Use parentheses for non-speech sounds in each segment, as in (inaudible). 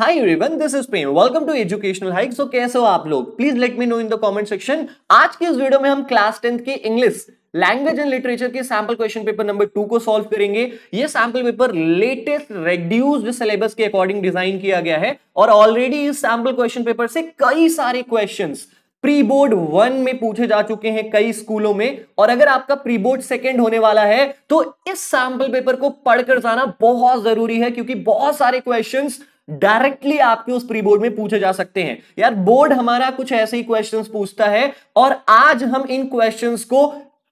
Hi everyone this is Prem welcome to educational hike so कैसे हो आप लोग please let me know in the comment section आज की इस वीडियो में हम क्लास टेंथ की इंग्लिश लैंग्वेज एंड लिटरेचर के sample question paper number two को सॉल्व करेंगे ये sample paper latest reduced syllabus के अकॉर्डिंग डिजाइन किया गया है और ऑलरेडी इस सैंपल क्वेश्चन पेपर से कई सारे क्वेश्चन प्री बोर्ड वन में पूछे जा चुके हैं कई स्कूलों में और अगर आपका प्री बोर्ड सेकेंड होने वाला है तो इस सैंपल पेपर को पढ़कर जाना बहुत जरूरी है क्योंकि बहुत सारे क्वेश्चंस डायरेक्टली आपके उस प्री बोर्ड में पूछे जा सकते हैं यार बोर्ड हमारा कुछ ऐसे ही क्वेश्चंस पूछता है और आज हम इन क्वेश्चंस को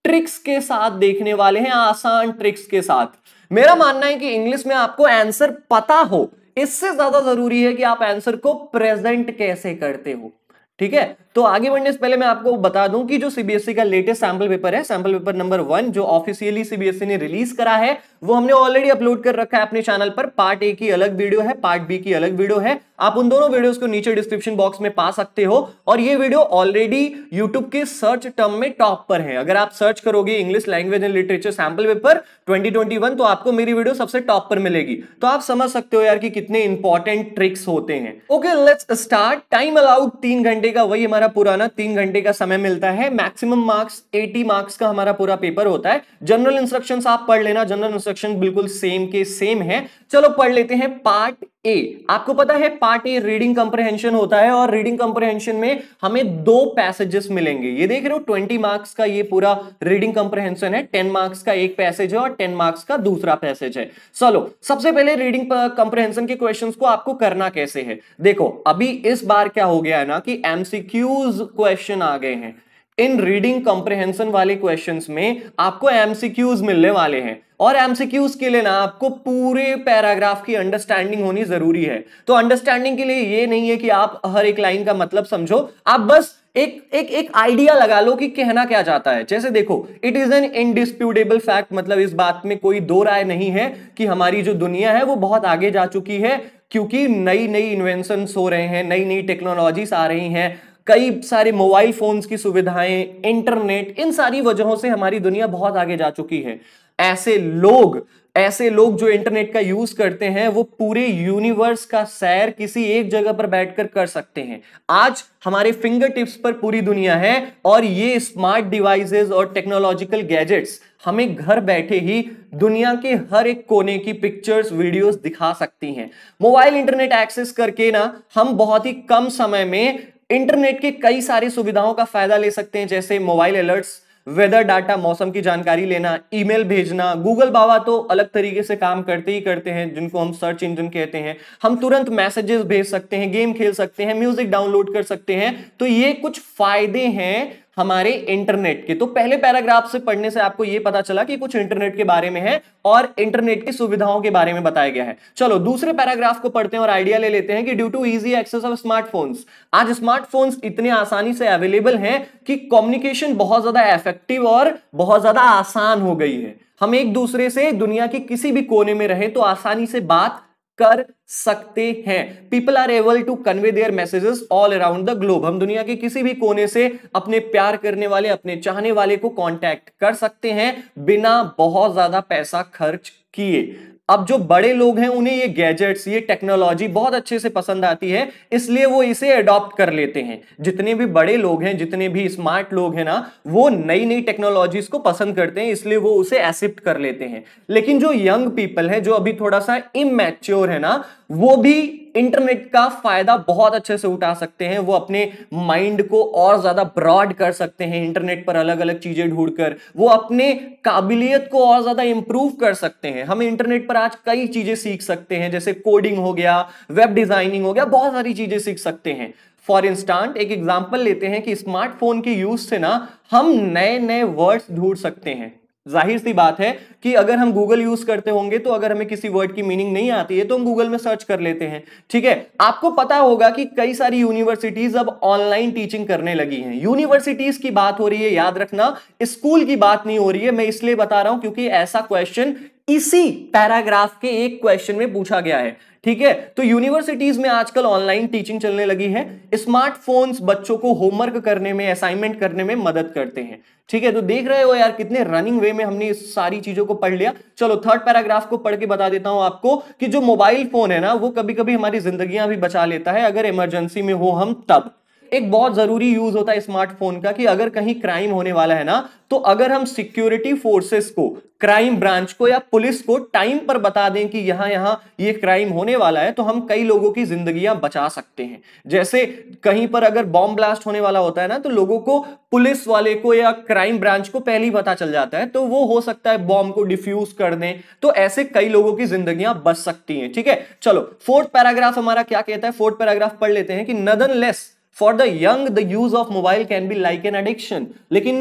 ट्रिक्स के साथ देखने वाले हैं आसान ट्रिक्स के साथ मेरा मानना है कि इंग्लिश में आपको आंसर पता हो इससे ज्यादा जरूरी है कि आप आंसर को प्रेजेंट कैसे करते हो ठीक है तो आगे बढ़ने से पहले मैं आपको बता दूं कि जो सीबीएसई e का लेटेस्ट सैंपल पेपर है सैंपल पेपर नंबर वन जो ऑफिशियली सीबीएसई e ने रिलीज करा है वो हमने ऑलरेडी अपलोड कर रखा है अपने चैनल पर पार्ट ए की अलग वीडियो है पार्ट बी की अलग वीडियो है आप उन दोनों वीडियोस को नीचे डिस्क्रिप्शन बॉक्स में पा सकते हो और ये वीडियो ऑलरेडी यूट्यूब के सर्च टर्म में टॉप पर है अगर आप सर्च करोगे English language and literature sample paper 2021 तो आपको मेरी वीडियो सबसे टॉप पर मिलेगी तो आप समझ सकते हो यार कि कितने इंपॉर्टेंट ट्रिक्स होते हैं okay let's start time allowed तीन घंटे का वही हमारा पुराना तीन घंटे का समय मिलता है मैक्सिमम मार्क्स 80 मार्क्स का हमारा पूरा पेपर होता है जनरल इंस्ट्रक्शंस आप पढ़ लेना जनरल इंस्ट्रक्शन बिल्कुल सेम के सेम है चलो पढ़ लेते हैं पार्ट ए आपको पता है पार्ट ए रीडिंग कंप्रहेंशन होता है और रीडिंग कंप्रहेंशन में हमें दो पैसेजेस मिलेंगे ये देख रहे हो ट्वेंटी मार्क्स का ये पूरा रीडिंग कंप्रहेंशन है टेन मार्क्स का एक पैसेज है और टेन मार्क्स का दूसरा पैसेज है चलो सबसे पहले रीडिंग कंप्रेहेंशन के क्वेश्चन को आपको करना कैसे है देखो अभी इस बार क्या हो गया है ना कि एमसीक्यूज क्वेश्चन आ गए हैं इन रीडिंग कॉम्प्रिहेंशन वाले क्वेश्चंस में आपको एमसीक्यूज मिलने वाले हैं और एमसीक्यूज के लिए ना आपको पूरे पैराग्राफ की अंडरस्टैंडिंग होनी जरूरी है तो अंडरस्टैंडिंग के लिए ये नहीं है कि आप हर एक लाइन का मतलब समझो आप बस एक एक एक आइडिया लगा लो कि कहना क्या चाहता है जैसे देखो it is an indisputable fact मतलब इस बात में कोई दो राय नहीं है कि हमारी जो दुनिया है वो बहुत आगे जा चुकी है क्योंकि नई नई इन्वेंशन हो रहे हैं नई नई टेक्नोलॉजीज आ रही हैं कई सारे मोबाइल फोन्स की सुविधाएं इंटरनेट इन सारी वजहों से हमारी दुनिया बहुत आगे जा चुकी है ऐसे लोग ऐसे लोग जो इंटरनेट का यूज करते हैं वो पूरे यूनिवर्स का सैर किसी एक जगह पर बैठकर कर सकते हैं आज हमारे फिंगर टिप्स पर पूरी दुनिया है और ये स्मार्ट डिवाइसेस और टेक्नोलॉजिकल गैजेट्स हमें घर बैठे ही दुनिया के हर एक कोने की पिक्चर्स वीडियोस दिखा सकती हैं मोबाइल इंटरनेट एक्सेस करके ना हम बहुत ही कम समय में इंटरनेट के कई सारी सुविधाओं का फायदा ले सकते हैं जैसे मोबाइल अलर्ट्स वेदर डाटा मौसम की जानकारी लेना ईमेल भेजना गूगल बाबा तो अलग तरीके से काम करते ही करते हैं जिनको हम सर्च इंजन कहते हैं हम तुरंत मैसेजेस भेज सकते हैं गेम खेल सकते हैं म्यूजिक डाउनलोड कर सकते हैं तो ये कुछ फायदे हैं हमारे इंटरनेट के तो पहले पैराग्राफ से पढ़ने से आपको यह पता चला कि कुछ इंटरनेट के बारे में है और इंटरनेट की सुविधाओं के बारे में बताया गया है चलो दूसरे पैराग्राफ को पढ़ते हैं और आइडिया ले लेते हैं कि due to easy access of smartphones आज स्मार्टफोन्स इतने आसानी से अवेलेबल हैं कि कम्युनिकेशन बहुत ज्यादा इफेक्टिव और बहुत ज्यादा आसान हो गई है हम एक दूसरे से दुनिया के किसी भी कोने में रहे तो आसानी से बात कर सकते हैं people are able to convey their messages all around the globe हम दुनिया के किसी भी कोने से अपने प्यार करने वाले अपने चाहने वाले को कॉन्टैक्ट कर सकते हैं बिना बहुत ज्यादा पैसा खर्च किए अब जो बड़े लोग हैं उन्हें ये गैजेट्स ये टेक्नोलॉजी बहुत अच्छे से पसंद आती है इसलिए वो इसे अडॉप्ट कर लेते हैं जितने भी बड़े लोग हैं जितने भी स्मार्ट लोग हैं ना वो नई नई टेक्नोलॉजीज को पसंद करते हैं इसलिए वो उसे एक्सेप्ट कर लेते हैं लेकिन जो यंग पीपल है जो अभी थोड़ा सा इमेच्योर है ना वो भी इंटरनेट का फायदा बहुत अच्छे से उठा सकते हैं वो अपने माइंड को और ज्यादा ब्रॉड कर सकते हैं इंटरनेट पर अलग अलग चीजें ढूंढकर वो अपने काबिलियत को और ज्यादा इंप्रूव कर सकते हैं हम इंटरनेट पर आज कई चीजें सीख सकते हैं जैसे कोडिंग हो गया वेब डिजाइनिंग हो गया बहुत सारी चीजें सीख सकते हैं फॉर इंस्टांट एक एग्जाम्पल लेते हैं कि स्मार्टफोन के यूज से ना हम नए नए वर्ड्स ढूंढ सकते हैं जाहिर सी बात है कि अगर हम गूगल यूज करते होंगे तो अगर हमें किसी वर्ड की मीनिंग नहीं आती है तो हम गूगल में सर्च कर लेते हैं ठीक है आपको पता होगा कि कई सारी यूनिवर्सिटीज अब ऑनलाइन टीचिंग करने लगी हैं यूनिवर्सिटीज की बात हो रही है याद रखना स्कूल की बात नहीं हो रही है मैं इसलिए बता रहा हूं क्योंकि ऐसा क्वेश्चन इसी पैराग्राफ के एक क्वेश्चन में पूछा गया है ठीक है तो यूनिवर्सिटीज में आजकल ऑनलाइन टीचिंग चलने लगी है स्मार्टफोन्स बच्चों को होमवर्क करने में असाइनमेंट करने में मदद करते हैं ठीक है तो देख रहे हो यार कितने रनिंग वे में हमने इस सारी चीजों को पढ़ लिया चलो थर्ड पैराग्राफ को पढ़ के बता देता हूं आपको कि जो मोबाइल फोन है ना वो कभी कभी हमारी जिंदगी भी बचा लेता है अगर इमरजेंसी में हो हम तब एक बहुत जरूरी यूज होता है स्मार्टफोन का कि अगर कहीं क्राइम होने वाला है ना तो अगर हम सिक्योरिटी फोर्सेस को क्राइम ब्रांच को या पुलिस को टाइम पर बता दें कि यहां यहां ये क्राइम होने वाला है तो हम कई लोगों की जिंदगियां बचा सकते हैं जैसे कहीं पर अगर बॉम्ब ब्लास्ट होने वाला होता है ना तो लोगों को पुलिस वाले को या क्राइम ब्रांच को पहले ही पता चल जाता है तो वो हो सकता है बॉम्ब को डिफ्यूज कर दें तो ऐसे कई लोगों की जिंदगियां बच सकती हैं ठीक है चलो फोर्थ पैराग्राफ हमारा क्या कहता है फोर्थ पैराग्राफ पढ़ लेते हैं कि nonetheless for the young the use of mobile can be like an addiction लेकिन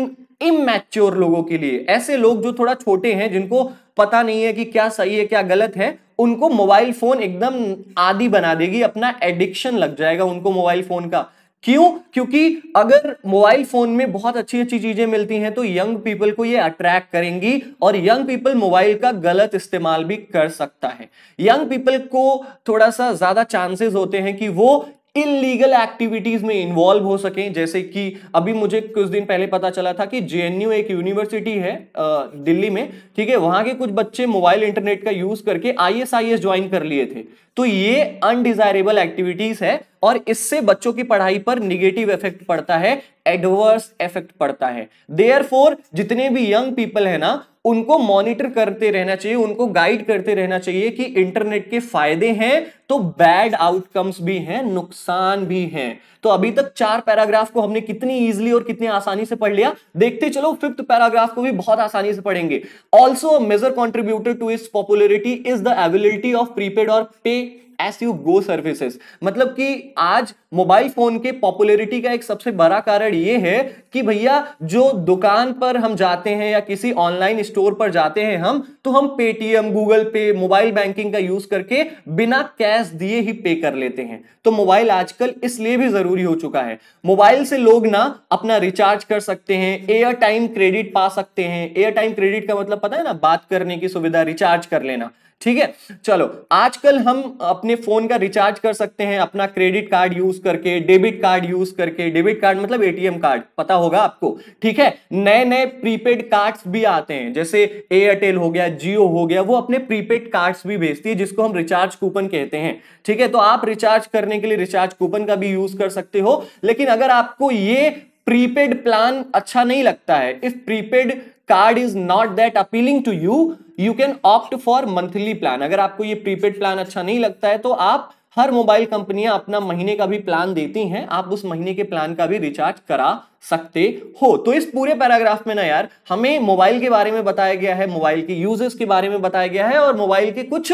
इमेच्योर लोगों के लिए ऐसे लोग जो थोड़ा छोटे हैं जिनको पता नहीं है कि क्या सही है क्या गलत है उनको मोबाइल फोन एकदम आदि बना देगी अपना एडिक्शन लग जाएगा उनको मोबाइल फोन का क्यों क्योंकि अगर मोबाइल फोन में बहुत अच्छी अच्छी चीजें मिलती हैं तो यंग पीपल को ये अट्रैक्ट करेंगी और यंग पीपल मोबाइल का गलत इस्तेमाल भी कर सकता है यंग पीपल को थोड़ा सा ज्यादा चांसेस होते हैं कि वो इलीगल एक्टिविटीज में इन्वॉल्व हो सके जैसे कि अभी मुझे कुछ दिन पहले पता चला था कि जे एक यूनिवर्सिटी है दिल्ली में ठीक है वहां के कुछ बच्चे मोबाइल इंटरनेट का यूज करके आई एस ज्वाइन कर लिए थे तो ये अनडिजायरेबल एक्टिविटीज है और इससे बच्चों की पढ़ाई पर निगेटिव इफेक्ट पड़ता है एडवर्स इफेक्ट पड़ता है देयर जितने भी यंग पीपल है ना उनको मॉनिटर करते रहना चाहिए उनको गाइड करते रहना चाहिए कि इंटरनेट के फायदे हैं तो बैड आउटकम्स भी हैं नुकसान भी हैं तो अभी तक चार पैराग्राफ को हमने कितनी इजीली और कितनी आसानी से पढ़ लिया देखते चलो फिफ्थ पैराग्राफ को भी बहुत आसानी से पढ़ेंगे also major contributor to its popularity is the ability of prepaid or pay S you go services मतलब कि आज मोबाइल फोन के पॉपुलरिटी का एक सबसे बड़ा कारण ये है कि भैया जो दुकान पर हम जाते हैं या किसी ऑनलाइन स्टोर पर जाते हैं हम तो हम Paytm Google Pay mobile banking का यूज करके बिना कैश दिए ही पे कर लेते हैं तो मोबाइल आजकल इसलिए भी जरूरी हो चुका है मोबाइल से लोग ना अपना रिचार्ज कर सकते हैं एयर टाइम क्रेडिट पा सकते हैं एयर टाइम क्रेडिट का मतलब पता है ना बात करने की सुविधा रिचार्ज कर लेना ठीक है चलो आजकल हम अपने फोन का रिचार्ज कर सकते हैं अपना क्रेडिट कार्ड यूज करके डेबिट कार्ड यूज करके डेबिट कार्ड मतलब एटीएम कार्ड पता होगा आपको ठीक है नए नए प्रीपेड कार्ड्स भी आते हैं जैसे एयरटेल हो गया जियो हो गया वो अपने प्रीपेड कार्ड्स भी भेजती है जिसको हम रिचार्ज कूपन कहते हैं ठीक है तो आप रिचार्ज करने के लिए रिचार्ज कूपन का भी यूज कर सकते हो लेकिन अगर आपको ये प्रीपेड प्लान अच्छा नहीं लगता है इस prepaid card is not that appealing to you you can opt for monthly plan अगर आपको ये प्रीपेड प्लान अच्छा नहीं लगता है तो आप हर मोबाइल कंपनियां अपना महीने का भी प्लान देती हैं आप उस महीने के प्लान का भी रिचार्ज करा सकते हो तो इस पूरे पैराग्राफ में ना यार हमें मोबाइल के बारे में बताया गया है मोबाइल के यूजेस के बारे में बताया गया है और मोबाइल के कुछ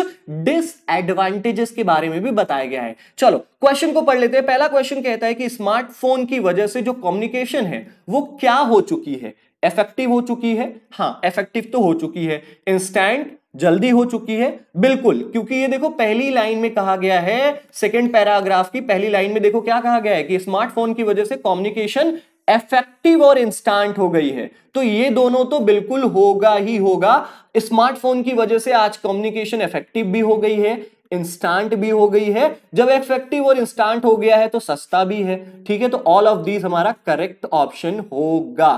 डिसएडवांटेजेस के बारे में भी बताया गया है चलो क्वेश्चन को पढ़ लेते हैं पहला क्वेश्चन कहता है कि स्मार्टफोन की वजह से जो कम्युनिकेशन है वो क्या हो चुकी है इफेक्टिव हो चुकी है हाँ इफेक्टिव तो हो चुकी है इंस्टेंट जल्दी हो चुकी है बिल्कुल क्योंकि ये देखो पहली लाइन में कहा गया है सेकेंड पैराग्राफ की पहली लाइन में देखो क्या कहा गया है कि स्मार्टफोन की वजह से कॉम्युनिकेशन इफेक्टिव और इंस्टांट हो गई है तो ये दोनों तो बिल्कुल होगा ही होगा स्मार्टफोन की वजह से आज कम्युनिकेशन इफेक्टिव भी हो गई है इंस्टांट भी हो गई है जब इफेक्टिव और इंस्टांट हो गया है तो सस्ता भी है ठीक है तो ऑल ऑफ दीज हमारा करेक्ट ऑप्शन होगा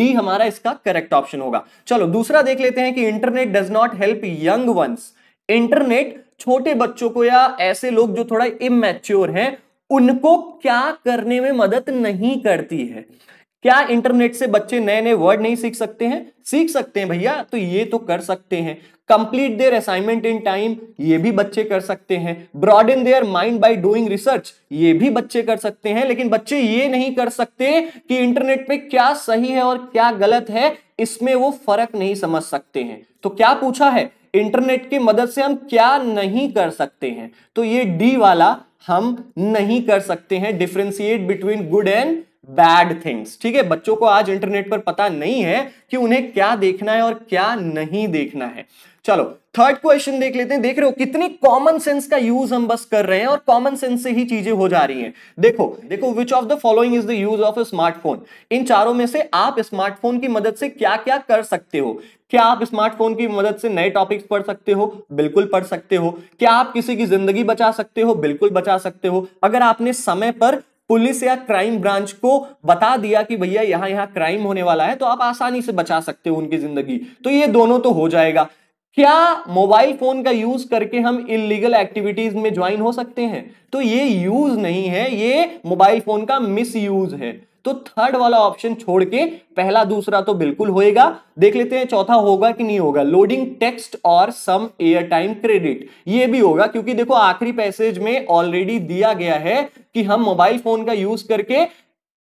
डी हमारा इसका करेक्ट ऑप्शन होगा चलो दूसरा देख लेते हैं कि internet does not help young ones internet छोटे बच्चों को या ऐसे लोग जो थोड़ा इमेच्योर है उनको क्या करने में मदद नहीं करती है क्या इंटरनेट से बच्चे नए नए वर्ड नहीं सीख सकते हैं सीख सकते हैं भैया तो ये तो कर सकते हैं complete their assignment in time ये भी बच्चे कर सकते हैं broad in their mind by doing research ये भी बच्चे कर सकते हैं लेकिन बच्चे ये नहीं कर सकते कि इंटरनेट पे क्या सही है और क्या गलत है इसमें वो फर्क नहीं समझ सकते हैं तो क्या पूछा है इंटरनेट की मदद से हम क्या नहीं कर सकते हैं तो ये डी वाला हम नहीं कर सकते हैं differentiate between good and bad things ठीक है बच्चों को आज इंटरनेट पर पता नहीं है कि उन्हें क्या देखना है और क्या नहीं देखना है चलो थर्ड क्वेश्चन देख लेते हैं देख रहे हो कितनी कॉमन सेंस का यूज हम बस कर रहे हैं और कॉमन सेंस से ही चीजें हो जा रही हैं देखो देखो which of the following is the use of smartphone इन चारों में से आप स्मार्टफोन की मदद से क्या क्या कर सकते हो क्या आप स्मार्टफोन की मदद से नए टॉपिक्स पढ़ सकते हो बिल्कुल पढ़ सकते हो क्या आप किसी की जिंदगी बचा सकते हो बिल्कुल बचा सकते हो अगर आपने समय पर पुलिस या क्राइम ब्रांच को बता दिया कि भैया यहां यहां क्राइम होने वाला है तो आप आसानी से बचा सकते हो उनकी जिंदगी तो ये दोनों तो हो जाएगा क्या मोबाइल फोन का यूज करके हम इलीगल एक्टिविटीज में ज्वाइन हो सकते हैं तो ये यूज नहीं है ये मोबाइल फोन का मिस यूज है तो थर्ड वाला ऑप्शन छोड़ के पहला दूसरा तो बिल्कुल होएगा देख लेते हैं चौथा होगा कि नहीं होगा लोडिंग टेक्स्ट और सम एयर टाइम क्रेडिट ये भी होगा क्योंकि देखो आखिरी पैसेज में ऑलरेडी दिया गया है कि हम मोबाइल फोन का यूज करके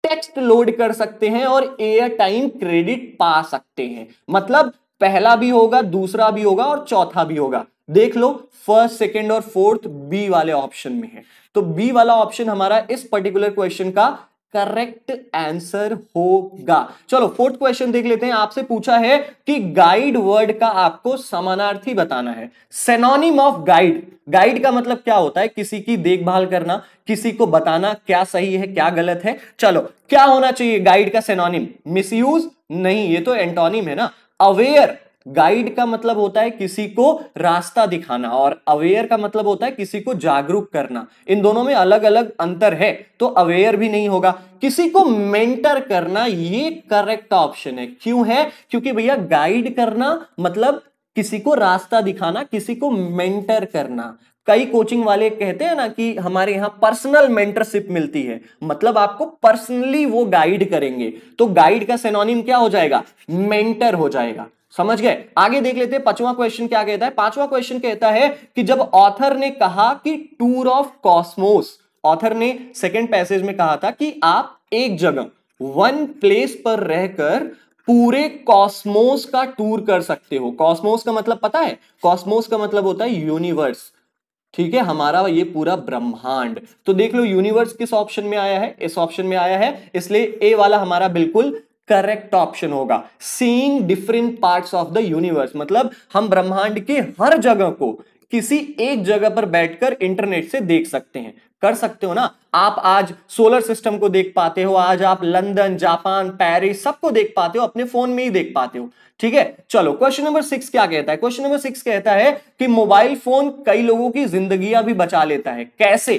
टेक्स्ट लोड कर सकते हैं और एयर टाइम क्रेडिट पा सकते हैं मतलब पहला भी होगा दूसरा भी होगा और चौथा भी होगा देख लो फर्स्ट सेकेंड और फोर्थ बी वाले ऑप्शन में है तो बी वाला ऑप्शन हमारा इस पर्टिकुलर क्वेश्चन का करेक्ट आंसर होगा चलो फोर्थ क्वेश्चन देख लेते हैं आपसे पूछा है कि गाइड वर्ड का आपको समानार्थी बताना है सेनोनिम ऑफ गाइड गाइड का मतलब क्या होता है किसी की देखभाल करना किसी को बताना क्या सही है क्या गलत है चलो क्या होना चाहिए गाइड का सेनोनिम मिसयूज नहीं ये तो एंटोनिम है ना अवेयर गाइड का मतलब होता है किसी को रास्ता दिखाना और अवेयर का मतलब होता है किसी को जागरूक करना इन दोनों में अलग अलग अंतर है तो अवेयर भी नहीं होगा किसी को मेंटर करना ये करेक्ट ऑप्शन है क्यों है क्योंकि भैया गाइड करना मतलब किसी को रास्ता दिखाना किसी को मेंटर करना कई कोचिंग वाले कहते हैं ना कि हमारे यहाँ पर्सनल मेंटरशिप मिलती है मतलब आपको पर्सनली वो गाइड करेंगे तो गाइड का सेनोनिम क्या हो जाएगा मेंटर हो जाएगा समझ गए आगे देख लेते हैं पांचवा क्वेश्चन क्या कहता है पांचवा क्वेश्चन कहता है कि जब ऑथर ने कहा कि टूर ऑफ कॉस्मोस ऑथर ने सेकंड पैसेज में कहा था कि आप एक जगह वन प्लेस पर रहकर पूरे कॉस्मोस का टूर कर सकते हो कॉस्मोस का मतलब पता है कॉस्मोस का मतलब होता है यूनिवर्स ठीक है हमारा ये पूरा ब्रह्मांड तो देख लो यूनिवर्स किस ऑप्शन में आया है इस ऑप्शन में आया है इसलिए ए वाला हमारा बिल्कुल करेक्ट ऑप्शन होगा seeing different parts of the universe मतलब हम ब्रह्मांड के हर जगह को किसी एक जगह पर बैठकर इंटरनेट से देख सकते हैं कर सकते हो ना आप आज सोलर सिस्टम को देख पाते हो आज आप लंदन जापान पेरिस सबको देख पाते हो अपने फोन में ही देख पाते हो ठीक है चलो क्वेश्चन नंबर सिक्स क्या कहता है क्वेश्चन नंबर सिक्स कहता है कि मोबाइल फोन कई लोगों की जिंदगी भी बचा लेता है कैसे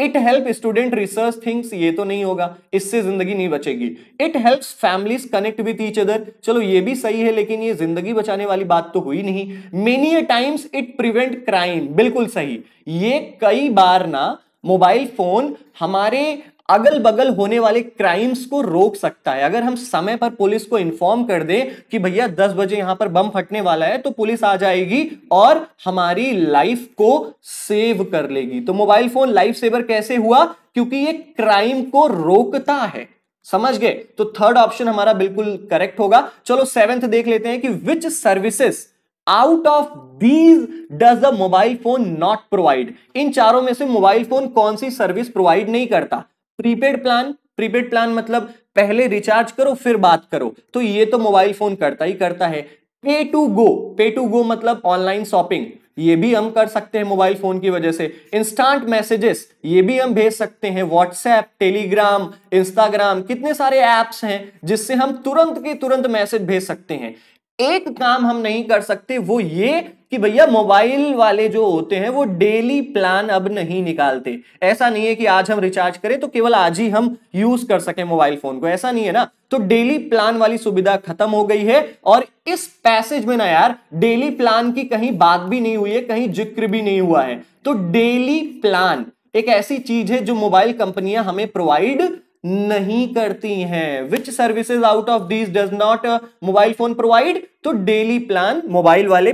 it help student research things ये तो नहीं होगा इससे जिंदगी नहीं बचेगी it help families connect with each other चलो ये भी सही है लेकिन ये जिंदगी बचाने वाली बात तो हुई नहीं many times it prevent crime बिल्कुल सही ये कई बार ना मोबाइल फोन हमारे अगल बगल होने वाले क्राइम्स को रोक सकता है अगर हम समय पर पुलिस को इन्फॉर्म कर दें कि भैया 10 बजे यहां पर बम फटने वाला है तो पुलिस आ जाएगी और हमारी लाइफ को सेव कर लेगी तो मोबाइल फोन लाइफ सेवर कैसे हुआ क्योंकि ये क्राइम को रोकता है समझ गए तो थर्ड ऑप्शन हमारा बिल्कुल करेक्ट होगा चलो सेवेंथ देख लेते हैं कि which services out of these does the mobile phone not provide इन चारों में से मोबाइल फोन कौन सी सर्विस प्रोवाइड नहीं करता प्रीपेड प्लान प्रीपेड प्लान मतलब पहले रिचार्ज करो फिर बात करो तो ये तो मोबाइल फोन करता ही करता है पे टू गो पे टू गो मतलब ऑनलाइन शॉपिंग ये भी हम कर सकते हैं मोबाइल फोन की वजह से इंस्टांट मैसेजेस ये भी हम भेज सकते हैं व्हाट्सएप टेलीग्राम इंस्टाग्राम कितने सारे एप्स हैं जिससे हम तुरंत के तुरंत मैसेज भेज सकते हैं एक काम हम नहीं कर सकते वो ये कि भैया मोबाइल वाले जो होते हैं वो डेली प्लान अब नहीं निकालते ऐसा नहीं है कि आज हम रिचार्ज करें तो केवल आज ही हम यूज कर सके मोबाइल फोन को ऐसा नहीं है ना तो डेली प्लान वाली सुविधा खत्म हो गई है और इस पैसेज में ना यार डेली प्लान की कहीं बात भी नहीं हुई है कहीं जिक्र भी नहीं हुआ है तो डेली प्लान एक ऐसी चीज है जो मोबाइल कंपनियां हमें प्रोवाइड नहीं करती हैं which services out of these does not mobile phone provide तो डेली प्लान मोबाइल वाले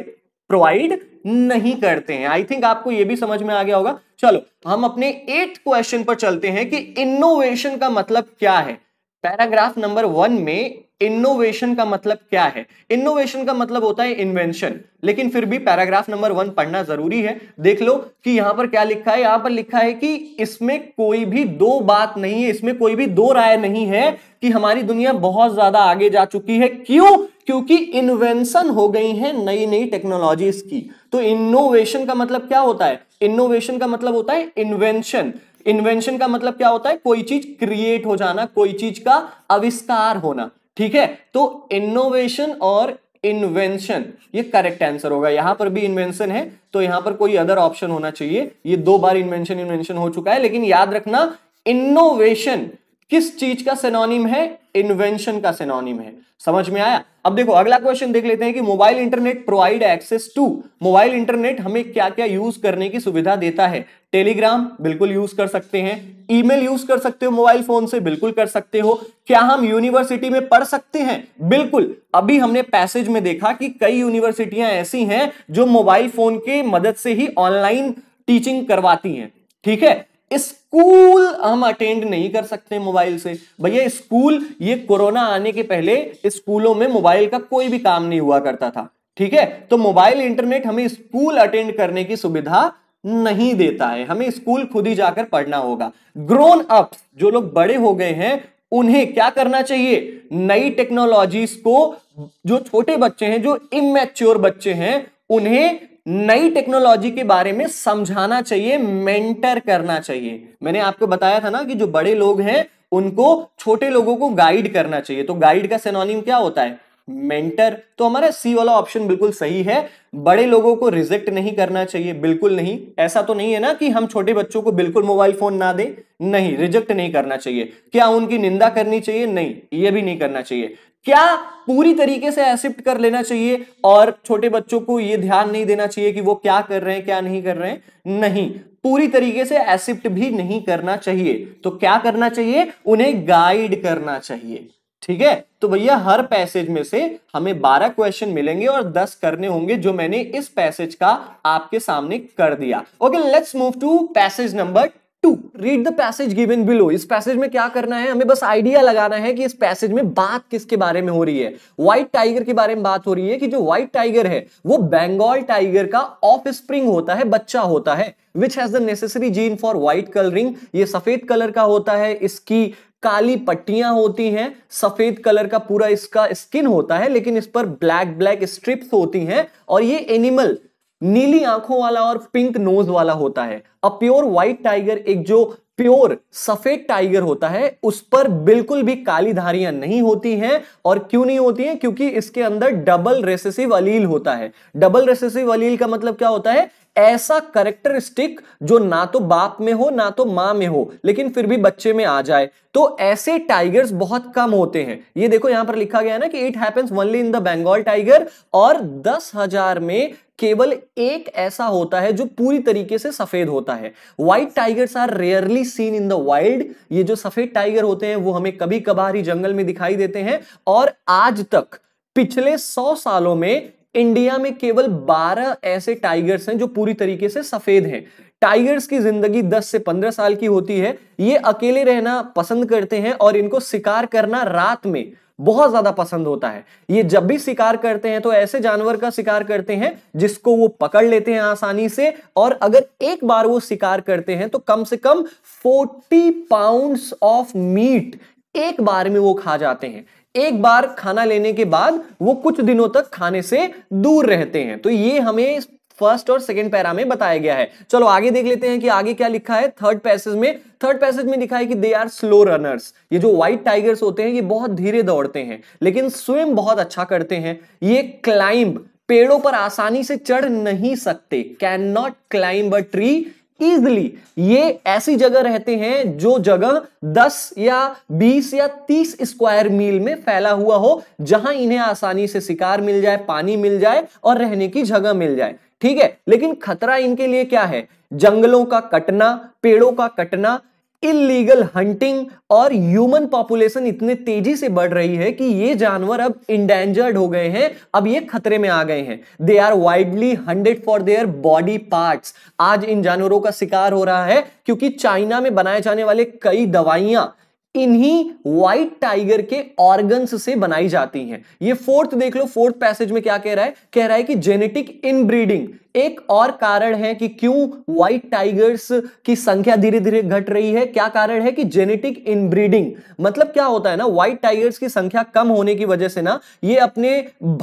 प्रोवाइड नहीं करते हैं आई थिंक आपको यह भी समझ में आ गया होगा चलो हम अपने एट क्वेश्चन पर चलते हैं कि इनोवेशन का मतलब क्या है पैराग्राफ नंबर वन में इनोवेशन का मतलब क्या है इनोवेशन का मतलब होता है इन्वेंशन लेकिन फिर भी पैराग्राफ नंबर वन पढ़ना जरूरी है देख लो कि यहां पर क्या लिखा है यहां पर लिखा है कि इसमें कोई भी दो बात नहीं है इसमें कोई भी दो राय नहीं है कि हमारी दुनिया बहुत ज्यादा आगे जा चुकी है क्यों क्योंकि इन्वेंशन हो गई है नई नई टेक्नोलॉजीज की तो इनोवेशन का मतलब क्या होता है इनोवेशन का मतलब होता है इन्वेंशन इन्वेंशन का मतलब क्या होता है कोई चीज क्रिएट हो जाना कोई चीज का आविष्कार होना ठीक है तो इनोवेशन और इन्वेंशन ये करेक्ट आंसर होगा यहां पर भी इन्वेंशन है तो यहां पर कोई अदर ऑप्शन होना चाहिए ये दो बार इन्वेंशन इन्वेंशन हो चुका है लेकिन याद रखना इनोवेशन किस चीज का सेनोनिम है इन्वेंशन का सेनोनिम है समझ में आया अब देखो अगला क्वेश्चन देख लेते हैं कि mobile internet provide access to mobile internet हमें क्या क्या यूज करने की सुविधा देता है टेलीग्राम बिल्कुल यूज कर सकते हैं ईमेल यूज कर सकते हो मोबाइल फोन से बिल्कुल कर सकते हो क्या हम यूनिवर्सिटी में पढ़ सकते हैं बिल्कुल अभी हमने पैसेज में देखा कि कई यूनिवर्सिटियां ऐसी हैं जो मोबाइल फोन के मदद से ही ऑनलाइन टीचिंग करवाती हैं ठीक है स्कूल हम अटेंड नहीं कर सकते मोबाइल से भैया स्कूल ये कोरोना आने के पहले स्कूलों में मोबाइल का कोई भी काम नहीं हुआ करता था ठीक है तो मोबाइल इंटरनेट हमें स्कूल अटेंड करने की सुविधा नहीं देता है हमें स्कूल खुद ही जाकर पढ़ना होगा ग्रोन अप जो लोग बड़े हो गए हैं उन्हें क्या करना चाहिए नई टेक्नोलॉजीज को जो छोटे बच्चे हैं जो इमेच्योर बच्चे हैं उन्हें नई टेक्नोलॉजी के बारे में समझाना चाहिए मेंटर करना चाहिए मैंने आपको बताया था ना कि जो बड़े लोग हैं उनको छोटे लोगों को गाइड करना चाहिए तो गाइड का सेनोनिम क्या होता है मेंटर तो हमारा सी वाला ऑप्शन बिल्कुल सही है बड़े लोगों को रिजेक्ट नहीं करना चाहिए बिल्कुल नहीं ऐसा तो नहीं है ना कि हम छोटे बच्चों को बिल्कुल मोबाइल फोन ना दें नहीं रिजेक्ट नहीं करना चाहिए क्या उनकी निंदा करनी चाहिए नहीं ये भी नहीं करना चाहिए क्या पूरी तरीके से एक्सेप्ट कर लेना चाहिए और छोटे बच्चों को यह ध्यान नहीं देना चाहिए कि वो क्या कर रहे हैं क्या नहीं कर रहे हैं नहीं पूरी तरीके से एक्सेप्ट भी नहीं करना चाहिए तो क्या करना चाहिए उन्हें गाइड करना चाहिए ठीक है तो भैया हर पैसेज में से हमें 12 क्वेश्चन मिलेंगे और 10 करने होंगे जो मैंने इस पैसेज का आपके सामने कर दिया okay let's move to passage number two read the passage given below इस पैसेज में क्या करना है हमें बस आइडिया लगाना है कि इस पैसेज में बात किसके बारे में हो रही है व्हाइट टाइगर के बारे में बात हो रही है कि जो व्हाइट टाइगर है वो बंगाल टाइगर का ऑफ स्प्रिंग होता है बच्चा होता है which has the necessary gene for white colouring ये सफेद कलर का होता है इसकी काली पट्टियां होती हैं सफेद कलर का पूरा इसका स्किन होता है लेकिन इस पर ब्लैक ब्लैक स्ट्रिप्स होती हैं और ये एनिमल नीली आंखों वाला और पिंक नोज वाला होता है अ प्योर व्हाइट टाइगर एक जो प्योर सफेद टाइगर होता है उस पर बिल्कुल भी काली धारियां नहीं होती हैं और क्यों नहीं होती हैं क्योंकि इसके अंदर डबल रेसेसिव अलील होता है डबल रेसेसिव अलील का मतलब क्या होता है ऐसा करेक्टरिस्टिक जो ना तो बाप में हो ना तो माँ में हो लेकिन फिर भी बच्चे में आ जाए तो ऐसे टाइगर्स बहुत कम होते हैं ये देखो यहां पर लिखा गया है ना कि it happens only in the Bengal tiger और दस हजार में केवल एक ऐसा होता है जो पूरी तरीके से सफेद होता है white tigers are rarely seen in the wild ये जो सफेद टाइगर होते हैं वो हमें कभी कभार ही जंगल में दिखाई देते हैं और आज तक पिछले सौ सालों में इंडिया में केवल 12 ऐसे टाइगर्स हैं जो पूरी तरीके से सफेद हैं टाइगर्स की जिंदगी 10 से 15 साल की होती है ये अकेले रहना पसंद करते हैं और इनको शिकार करना रात में बहुत ज्यादा पसंद होता है ये जब भी शिकार करते हैं तो ऐसे जानवर का शिकार करते हैं जिसको वो पकड़ लेते हैं आसानी से और अगर एक बार वो शिकार करते हैं तो कम से कम 40 पाउंड्स ऑफ मीट एक बार में वो खा जाते हैं एक बार खाना लेने के बाद वो कुछ दिनों तक खाने से दूर रहते हैं तो ये हमें फर्स्ट और सेकंड पैरा में बताया गया है चलो आगे देख लेते हैं कि आगे क्या लिखा है थर्ड पैसेज में थर्ड पैसेज में लिखा है कि दे आर स्लो रनर्स ये जो व्हाइट टाइगर्स होते हैं ये बहुत धीरे दौड़ते हैं लेकिन स्विम बहुत अच्छा करते हैं ये क्लाइंब पेड़ों पर आसानी से चढ़ नहीं सकते cannot climb a tree easily ये ऐसी जगह रहते हैं जो जगह 10 या 20 या 30 स्क्वायर मील में फैला हुआ हो जहां इन्हें आसानी से शिकार मिल जाए पानी मिल जाए और रहने की जगह मिल जाए ठीक है लेकिन खतरा इनके लिए क्या है जंगलों का कटना पेड़ों का कटना इलीगल हंटिंग और ह्यूमन पॉपुलेशन इतने तेजी से बढ़ रही है कि ये जानवर अब इंडेंजर्ड हो गए हैं अब ये खतरे में आ गए हैं they are widely hunted for their body parts आज इन जानवरों का शिकार हो रहा है क्योंकि चाइना में बनाए जाने वाले कई दवाइयां इन्हीं व्हाइट टाइगर के ऑर्गन्स से बनाई जाती हैं ये फोर्थ देख लो फोर्थ पैसेज में क्या कह रहा है कह रहा है कि जेनेटिक इनब्रीडिंग एक और कारण है कि क्यों व्हाइट टाइगर्स की संख्या धीरे धीरे घट रही है क्या कारण है कि जेनेटिक इनब्रीडिंग मतलब क्या होता है ना व्हाइट टाइगर्स की संख्या कम होने की वजह से ना ये अपने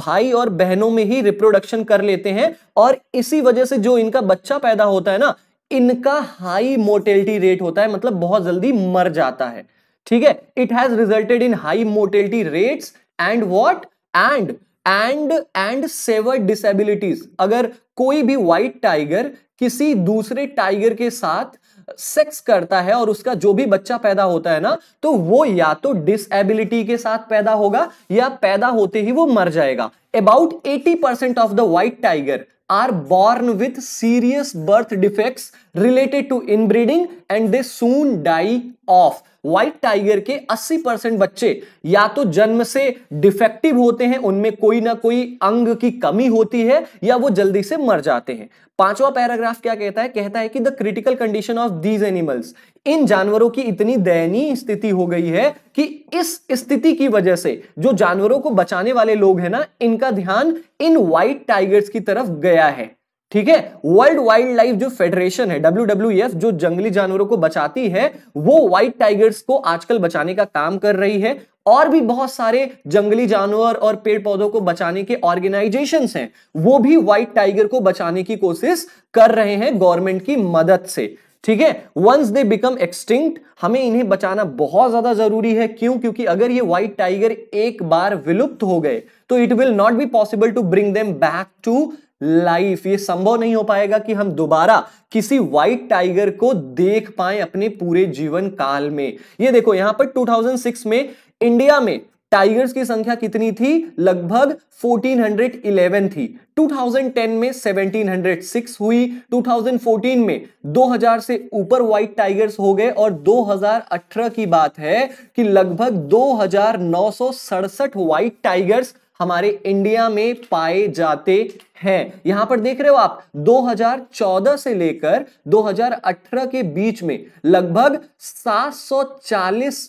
भाई और बहनों में ही रिप्रोडक्शन कर लेते हैं और इसी वजह से जो इनका बच्चा पैदा होता है ना इनका हाई मोर्टेलिटी रेट होता है मतलब बहुत जल्दी मर जाता है ठीक है it has resulted in high mortality rates and what and and and severe disabilities अगर कोई भी व्हाइट टाइगर किसी दूसरे टाइगर के साथ सेक्स करता है और उसका जो भी बच्चा पैदा होता है ना तो वो या तो डिसेबिलिटी के साथ पैदा होगा या पैदा होते ही वो मर जाएगा about 80% percent of the white tiger are born with serious birth defects related to inbreeding and they soon die of white tiger के 80 परसेंट बच्चे या तो जन्म से डिफेक्टिव होते हैं उनमें कोई ना कोई अंग की कमी होती है या वो जल्दी से मर जाते हैं पांचवा पैराग्राफ क्या कहता है कहता है कि the critical condition of these animals इन जानवरों की इतनी दयनीय स्थिति हो गई है कि इस स्थिति की वजह से जो जानवरों को बचाने वाले लोग हैं ना इनका ध्यान इन व्हाइट टाइगर्स की तरफ गया है ठीक है वर्ल्ड वाइल्ड लाइफ जो फेडरेशन है डब्ल्यू जो जंगली जानवरों को बचाती है वो व्हाइट टाइगर्स को आजकल बचाने का काम कर रही है और भी बहुत सारे जंगली जानवर और पेड़ पौधों को बचाने के ऑर्गेनाइजेशन हैं वो भी व्हाइट टाइगर को बचाने की कोशिश कर रहे हैं गवर्नमेंट की मदद से ठीक है वंस दे बिकम एक्सटिंक्ट हमें इन्हें बचाना बहुत ज्यादा जरूरी है क्यों क्योंकि अगर ये व्हाइट टाइगर एक बार विलुप्त हो गए तो it will not be possible to bring them back to life ये संभव नहीं हो पाएगा कि हम दोबारा किसी व्हाइट टाइगर को देख पाए अपने पूरे जीवन काल में ये देखो यहां पर 2006 में इंडिया में टाइगर्स की संख्या कितनी थी लगभग 1411 थी 2010 में 1706 हुई 2014 में 2000 से ऊपर व्हाइट टाइगर्स हो गए और 2018 की बात है कि लगभग दो व्हाइट टाइगर्स हमारे इंडिया में पाए जाते हैं यहां पर देख रहे हो आप 2014 से लेकर 2018 के बीच में लगभग 740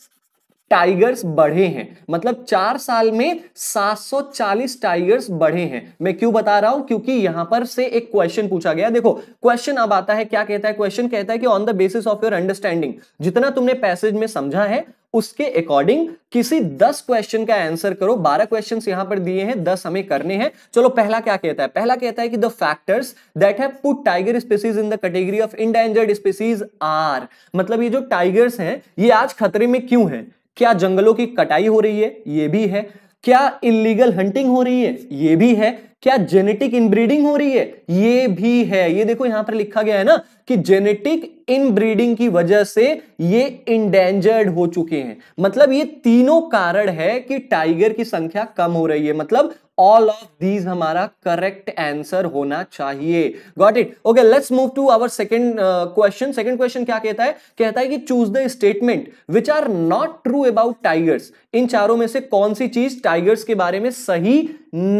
टाइगर्स बढ़े हैं मतलब चार साल में 740 टाइगर्स बढ़े हैं मैं क्यों बता रहा हूं क्योंकि यहां पर से एक क्वेश्चन पूछा गया देखो क्वेश्चन अब आता है क्या कहता है क्वेश्चन कहता है कि on the basis of your understanding जितना तुमने पैसेज में समझा है उसके अकॉर्डिंग किसी दस क्वेश्चन का आंसर करो बारह क्वेश्चन यहां पर दिए हैं दस हमें करने हैं चलो पहला क्या कहता है पहला कहता है कि the factors that have put tiger species in the category of endangered species are मतलब ये जो टाइगर्स हैं ये आज खतरे में क्यों हैं क्या जंगलों की कटाई हो रही है ये भी है क्या इलीगल हंटिंग हो रही है ये भी है क्या जेनेटिक इनब्रीडिंग हो रही है ये भी है ये देखो यहां पर लिखा गया है ना कि जेनेटिक इनब्रीडिंग की वजह से ये इंडेंजर्ड हो चुके हैं मतलब ये तीनों कारण है कि टाइगर की संख्या कम हो रही है मतलब ऑल ऑफ दीज हमारा करेक्ट आंसर होना चाहिए got it okay let's move to our second question second question क्या कहता है कहता है कि choose the statement which are not true about tigers इन चारों में से कौन सी चीज टाइगर्स के बारे में सही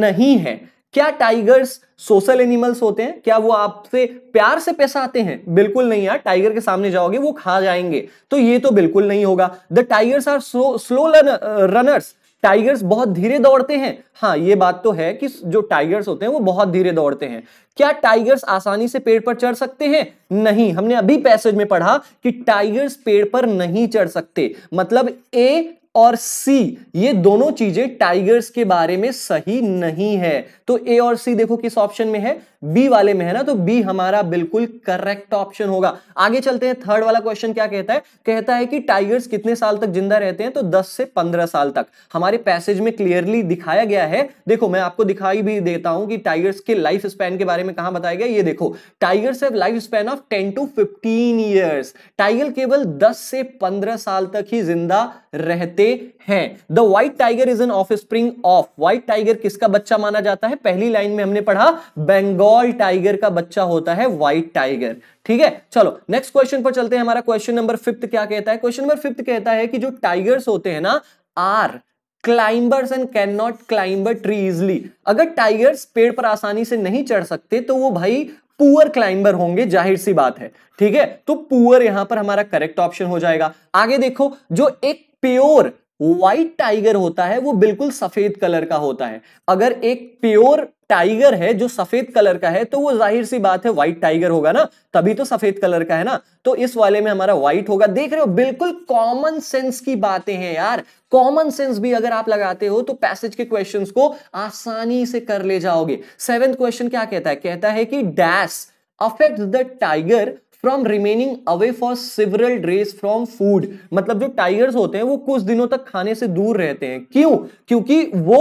नहीं है क्या टाइगर्स सोशल एनिमल्स होते हैं क्या वो आपसे प्यार से पैसा आते हैं बिल्कुल नहीं यार टाइगर के सामने जाओगे वो खा जाएंगे तो ये तो बिल्कुल नहीं होगा the tigers are slow runners tigers बहुत धीरे दौड़ते हैं हाँ ये बात तो है कि जो टाइगर्स होते हैं वो बहुत धीरे दौड़ते हैं क्या टाइगर्स आसानी से पेड़ पर चढ़ सकते हैं नहीं हमने अभी पैसेज में पढ़ा कि टाइगर्स पेड़ पर नहीं चढ़ सकते मतलब ए और सी ये दोनों चीजें टाइगर्स के बारे में सही नहीं है तो ए और सी देखो किस ऑप्शन में है बी वाले में है ना तो बी हमारा बिल्कुल करेक्ट ऑप्शन होगा आगे चलते हैं थर्ड वाला क्वेश्चन क्या कहता है कहता है कि टाइगर्स कितने साल तक जिंदा रहते हैं तो 10 से 15 साल तक हमारे पैसेज में क्लियरली दिखाया गया है देखो मैं आपको दिखाई भी देता हूं कि टाइगर्स के लाइफ स्पैन के बारे में कहा बताया गया ये देखो tigers life span of ten to fifteen years tiger केवल दस से पंद्रह साल तक ही जिंदा रहते हैं the white tiger is an offspring of white tiger किसका बच्चा माना जाता है पहली लाइन में हमने पढ़ा बंगाल टाइगर का बच्चा होता है व्हाइट टाइगर ठीक है चलो नेक्स्ट क्वेश्चन पर चलते हैं हमारा क्वेश्चन नंबर फिफ्थ क्या कहता है क्वेश्चन नंबर फिफ्थ कहता है कि जो टाइगर्स होते हैं ना are climbers and can not climber tree easily अगर टाइगर्स पेड़ पर आसानी से नहीं चढ़ सकते तो वो भाई पुअर क्लाइंबर होंगे जाहिर सी बात है ठीक है तो पुअर यहां पर हमारा करेक्ट ऑप्शन हो जाएगा आगे देखो जो एक प्योर व्हाइट टाइगर होता है वो बिल्कुल सफेद कलर का होता है अगर एक प्योर टाइगर है जो सफेद कलर का है तो वो जाहिर सी बात है व्हाइट टाइगर होगा ना तभी तो सफेद कलर का है ना तो इस वाले में हमारा व्हाइट होगा देख रहे हो बिल्कुल कॉमन सेंस की बातें हैं यार कॉमन सेंस भी अगर आप लगाते हो तो पैसेज के क्वेश्चंस को आसानी से कर ले जाओगे सेवेंथ क्वेश्चन क्या कहता है कहता है कि dash affect the tiger from remaining away for several days from food मतलब जो टाइगर्स होते हैं वो कुछ दिनों तक खाने से दूर रहते हैं क्यों क्योंकि वो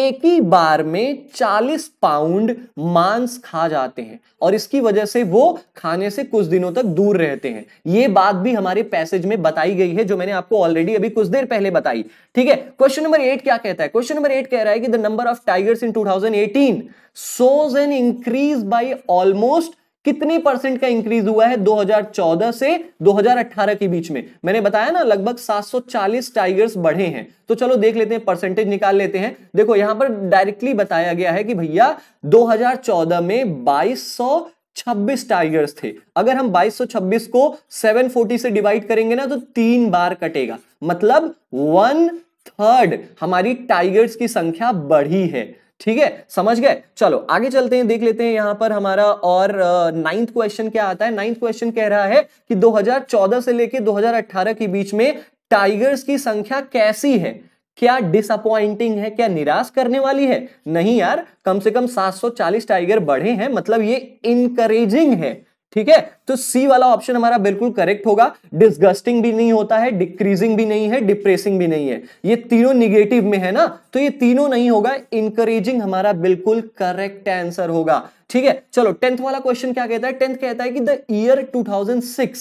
एक ही बार में 40 पाउंड मांस खा जाते हैं और इसकी वजह से वो खाने से कुछ दिनों तक दूर रहते हैं ये बात भी हमारे पैसेज में बताई गई है जो मैंने आपको ऑलरेडी अभी कुछ देर पहले बताई ठीक है क्वेश्चन नंबर एट क्या कहता है क्वेश्चन नंबर एट कह रहा है कि the number of tigers in 2018 thousand eighteen shows an increase by almost कितनी परसेंट का इंक्रीज हुआ है 2014 से 2018 के बीच में मैंने बताया ना लगभग 740 टाइगर्स बढ़े हैं तो चलो देख लेते हैं परसेंटेज निकाल लेते हैं देखो यहां पर डायरेक्टली बताया गया है कि भैया 2014 में 2226 टाइगर्स थे अगर हम 2226 को 740 से डिवाइड करेंगे ना तो तीन बार कटेगा मतलब वन थर्ड हमारी टाइगर्स की संख्या बढ़ी है ठीक है समझ गए चलो आगे चलते हैं देख लेते हैं यहां पर हमारा और नाइन्थ क्वेश्चन क्या आता है नाइन्थ क्वेश्चन कह रहा है कि 2014 से लेकर 2018 के बीच में टाइगर्स की संख्या कैसी है क्या डिसअपॉइंटिंग है क्या निराश करने वाली है नहीं यार कम से कम 740 टाइगर बढ़े हैं मतलब ये इनकरेजिंग है ठीक है तो सी वाला ऑप्शन हमारा बिल्कुल करेक्ट होगा डिस्गस्टिंग भी नहीं होता है डिक्रीजिंग भी नहीं है डिप्रेसिंग भी नहीं है ये तीनों निगेटिव में है ना तो ये तीनों नहीं होगा इंकरेजिंग हमारा बिल्कुल करेक्ट आंसर होगा ठीक है चलो टेंथ वाला क्वेश्चन क्या कहता है टेंथ कहता है कि the year 2006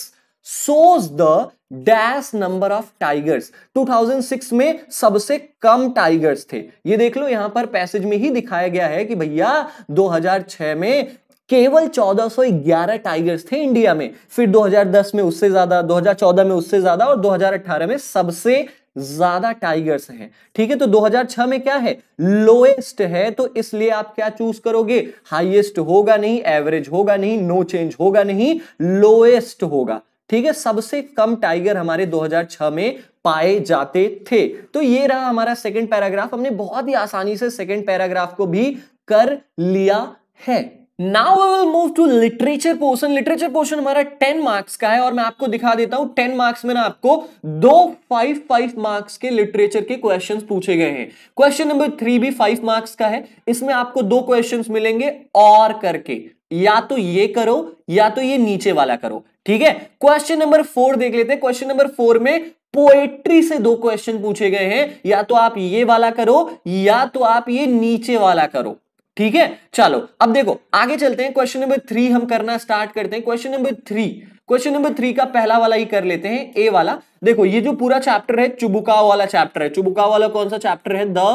shows the dash number of tigers 2006 में सबसे कम टाइगर्स थे ये देख लो यहां पर पैसेज में ही दिखाया गया है कि भैया 2006 में केवल 1411 टाइगर्स थे इंडिया में फिर 2010 में उससे ज्यादा 2014 में उससे ज्यादा और 2018 में सबसे ज्यादा टाइगर्स हैं ठीक है तो 2006 में क्या है लोएस्ट है तो इसलिए आप क्या चूज करोगे हाईएस्ट होगा नहीं एवरेज होगा नहीं नो चेंज होगा नहीं लोएस्ट होगा ठीक है सबसे कम टाइगर हमारे 2006 में पाए जाते थे तो ये रहा हमारा सेकंड पैराग्राफ हमने बहुत ही आसानी से सेकंड पैराग्राफ को भी कर लिया है now I will move to literature portion literature portion हमारा 10 मार्क्स का है और मैं आपको दिखा देता हूं 10 मार्क्स में ना आपको दो 5 5 मार्क्स के लिटरेचर के क्वेश्चन पूछे गए हैं क्वेश्चन नंबर थ्री भी 5 मार्क्स का है इसमें आपको दो क्वेश्चन मिलेंगे और करके या तो ये करो या तो ये नीचे वाला करो ठीक है क्वेश्चन नंबर फोर देख लेते हैं क्वेश्चन नंबर फोर में पोएट्री से दो क्वेश्चन पूछे गए हैं या तो आप ये वाला करो या तो आप ये नीचे वाला करो ठीक है चलो अब देखो आगे चलते हैं क्वेश्चन नंबर थ्री हम करना स्टार्ट करते हैं question number three question number three का पहला वाला ही कर लेते हैं ए वाला देखो ये जो पूरा चैप्टर है चुबुकाओ वाला चैप्टर है चुबुकाओ वाला कौन सा चैप्टर है द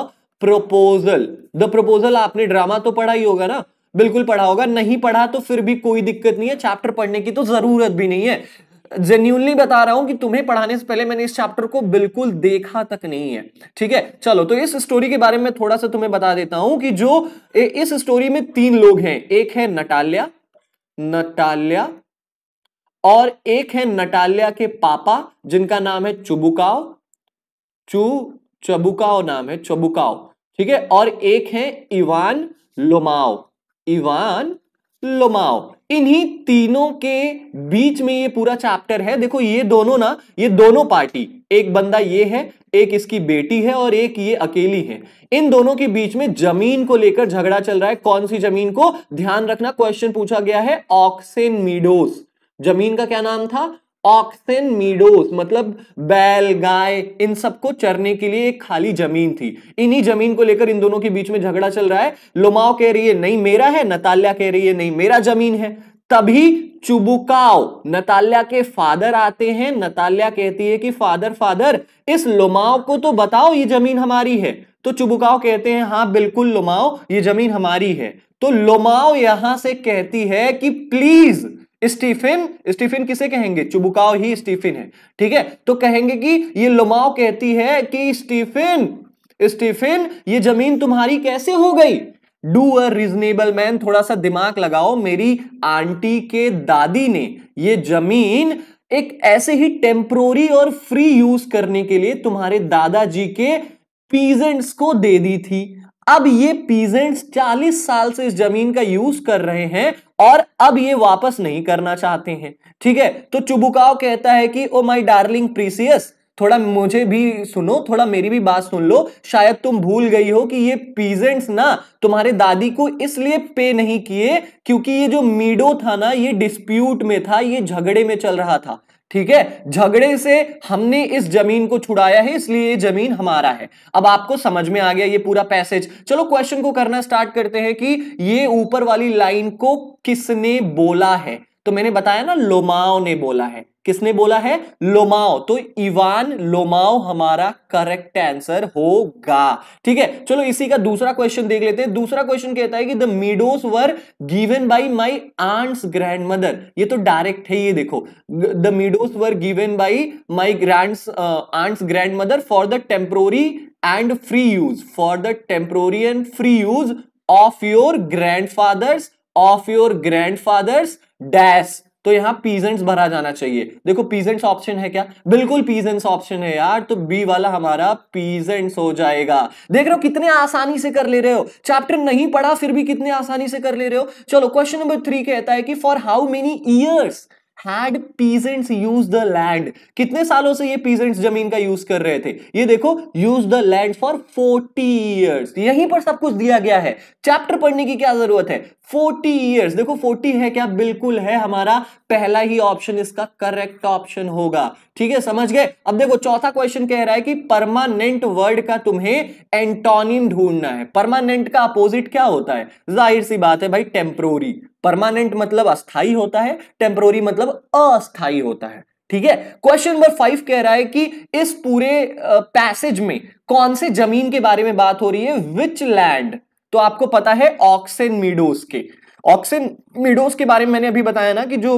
प्रपोजल द प्रपोजल आपने ड्रामा तो पढ़ा ही होगा ना बिल्कुल पढ़ा होगा नहीं पढ़ा तो फिर भी कोई दिक्कत नहीं है चैप्टर पढ़ने की तो जरूरत भी नहीं है जेन्यूनली बता रहा हूं कि तुम्हें पढ़ाने से पहले मैंने इस चैप्टर को बिल्कुल देखा तक नहीं है ठीक है चलो तो इस स्टोरी के बारे में थोड़ा सा तुम्हें बता देता हूं कि जो इस स्टोरी में तीन लोग हैं एक है नटालिया नटालिया और एक है नटालिया के पापा जिनका नाम है चुबुकाओ चू चबुकाओ नाम है चबुकाओ ठीक है और एक है इवान लोमाओ इवान लोमाओ इन्हीं तीनों के बीच में ये पूरा चैप्टर है देखो ये दोनों ना ये दोनों पार्टी एक बंदा ये है एक इसकी बेटी है और एक ये अकेली है इन दोनों के बीच में जमीन को लेकर झगड़ा चल रहा है कौन सी जमीन को ध्यान रखना क्वेश्चन पूछा गया है ऑक्सेन मीडोस जमीन का क्या नाम था ऑक्सिन मीडोस मतलब बैल गाय इन सबको चरने के लिए एक खाली जमीन थी इन्हीं जमीन को लेकर इन दोनों के बीच में झगड़ा चल रहा है लोमाओ कह रही है नहीं मेरा है नताल्या कह रही है नहीं मेरा जमीन है तभी चुबुकाओ नताल्या के फादर आते हैं नताल्या कहती है कि फादर फादर इस लोमाओ को तो बताओ ये जमीन हमारी है तो चुबुकाओ कहते हैं हाँ बिल्कुल लोमाओ ये जमीन हमारी है तो लोमाओ यहां से कहती है कि प्लीज स्टीफिन स्टीफिन किसे कहेंगे चुबुकाओ ही स्टीफिन है ठीक है तो कहेंगे कि ये लोमाओ कहती है कि स्टीफिन स्टीफिन ये जमीन तुम्हारी कैसे हो गई डू अ रीजनेबल मैन थोड़ा सा दिमाग लगाओ मेरी आंटी के दादी ने ये जमीन एक ऐसे ही टेम्प्रोरी और फ्री यूज करने के लिए तुम्हारे दादाजी के पीजेंट्स को दे दी थी अब ये पीजेंट्स 40 साल से इस जमीन का यूज कर रहे हैं और अब ये वापस नहीं करना चाहते हैं ठीक है तो चुबुकाओ कहता है कि ओ माई डार्लिंग प्रीसियस थोड़ा मुझे भी सुनो थोड़ा मेरी भी बात सुन लो शायद तुम भूल गई हो कि ये पीजेंट्स ना तुम्हारे दादी को इसलिए पे नहीं किए क्योंकि ये जो मीडो था ना ये डिस्प्यूट में था ये झगड़े में चल रहा था ठीक है झगड़े से हमने इस जमीन को छुड़ाया है इसलिए ये जमीन हमारा है अब आपको समझ में आ गया ये पूरा पैसेज चलो क्वेश्चन को करना स्टार्ट करते हैं कि ये ऊपर वाली लाइन को किसने बोला है तो मैंने बताया ना लोमाओ ने बोला है किसने बोला है लोमाओ तो इवान लोमाओ हमारा करेक्ट आंसर होगा ठीक है चलो इसी का दूसरा क्वेश्चन देख लेते हैं दूसरा क्वेश्चन कहता है कि the meadows were given by my aunt's grandmother ये तो डायरेक्ट है ये देखो the meadows were given by my grand aunt's grandmother for the temporary and free use for the temporary and free use of your grandfather's of your grandfather's dash तो यहां peasants भरा जाना चाहिए देखो peasants option है क्या बिल्कुल peasants option है यार तो बी वाला हमारा पीजेंट्स हो जाएगा देख रहे हो कितने आसानी से कर ले रहे हो चैप्टर नहीं पढ़ा फिर भी कितने आसानी से कर ले रहे हो चलो क्वेश्चन नंबर थ्री कहता है कि for how many years Had peasants used the land कितने सालों से ये peasants जमीन का use कर रहे थे ये देखो use the land for 40 years यहीं पर सब कुछ दिया गया है chapter पढ़ने की क्या जरूरत है 40 ईयर्स देखो 40 है क्या बिल्कुल है हमारा पहला ही ऑप्शन इसका करेक्ट ऑप्शन होगा ठीक है समझ गए अब देखो चौथा क्वेश्चन कह रहा है कि परमानेंट वर्ड का तुम्हें एंटोनिम ढूंढना है परमानेंट का अपोजिट क्या होता है जाहिर सी बात है भाई टेम्प्रोरी परमानेंट मतलब अस्थाई होता है टेम्प्रोरी मतलब अस्थाई होता है ठीक है क्वेश्चन नंबर फाइव कह रहा है कि इस पूरे पैसेज में कौन से जमीन के बारे में बात हो रही है विच लैंड तो आपको पता है ऑक्सेन मीडोस के ऑक्सिन मीडोस के बारे में मैंने अभी बताया ना कि जो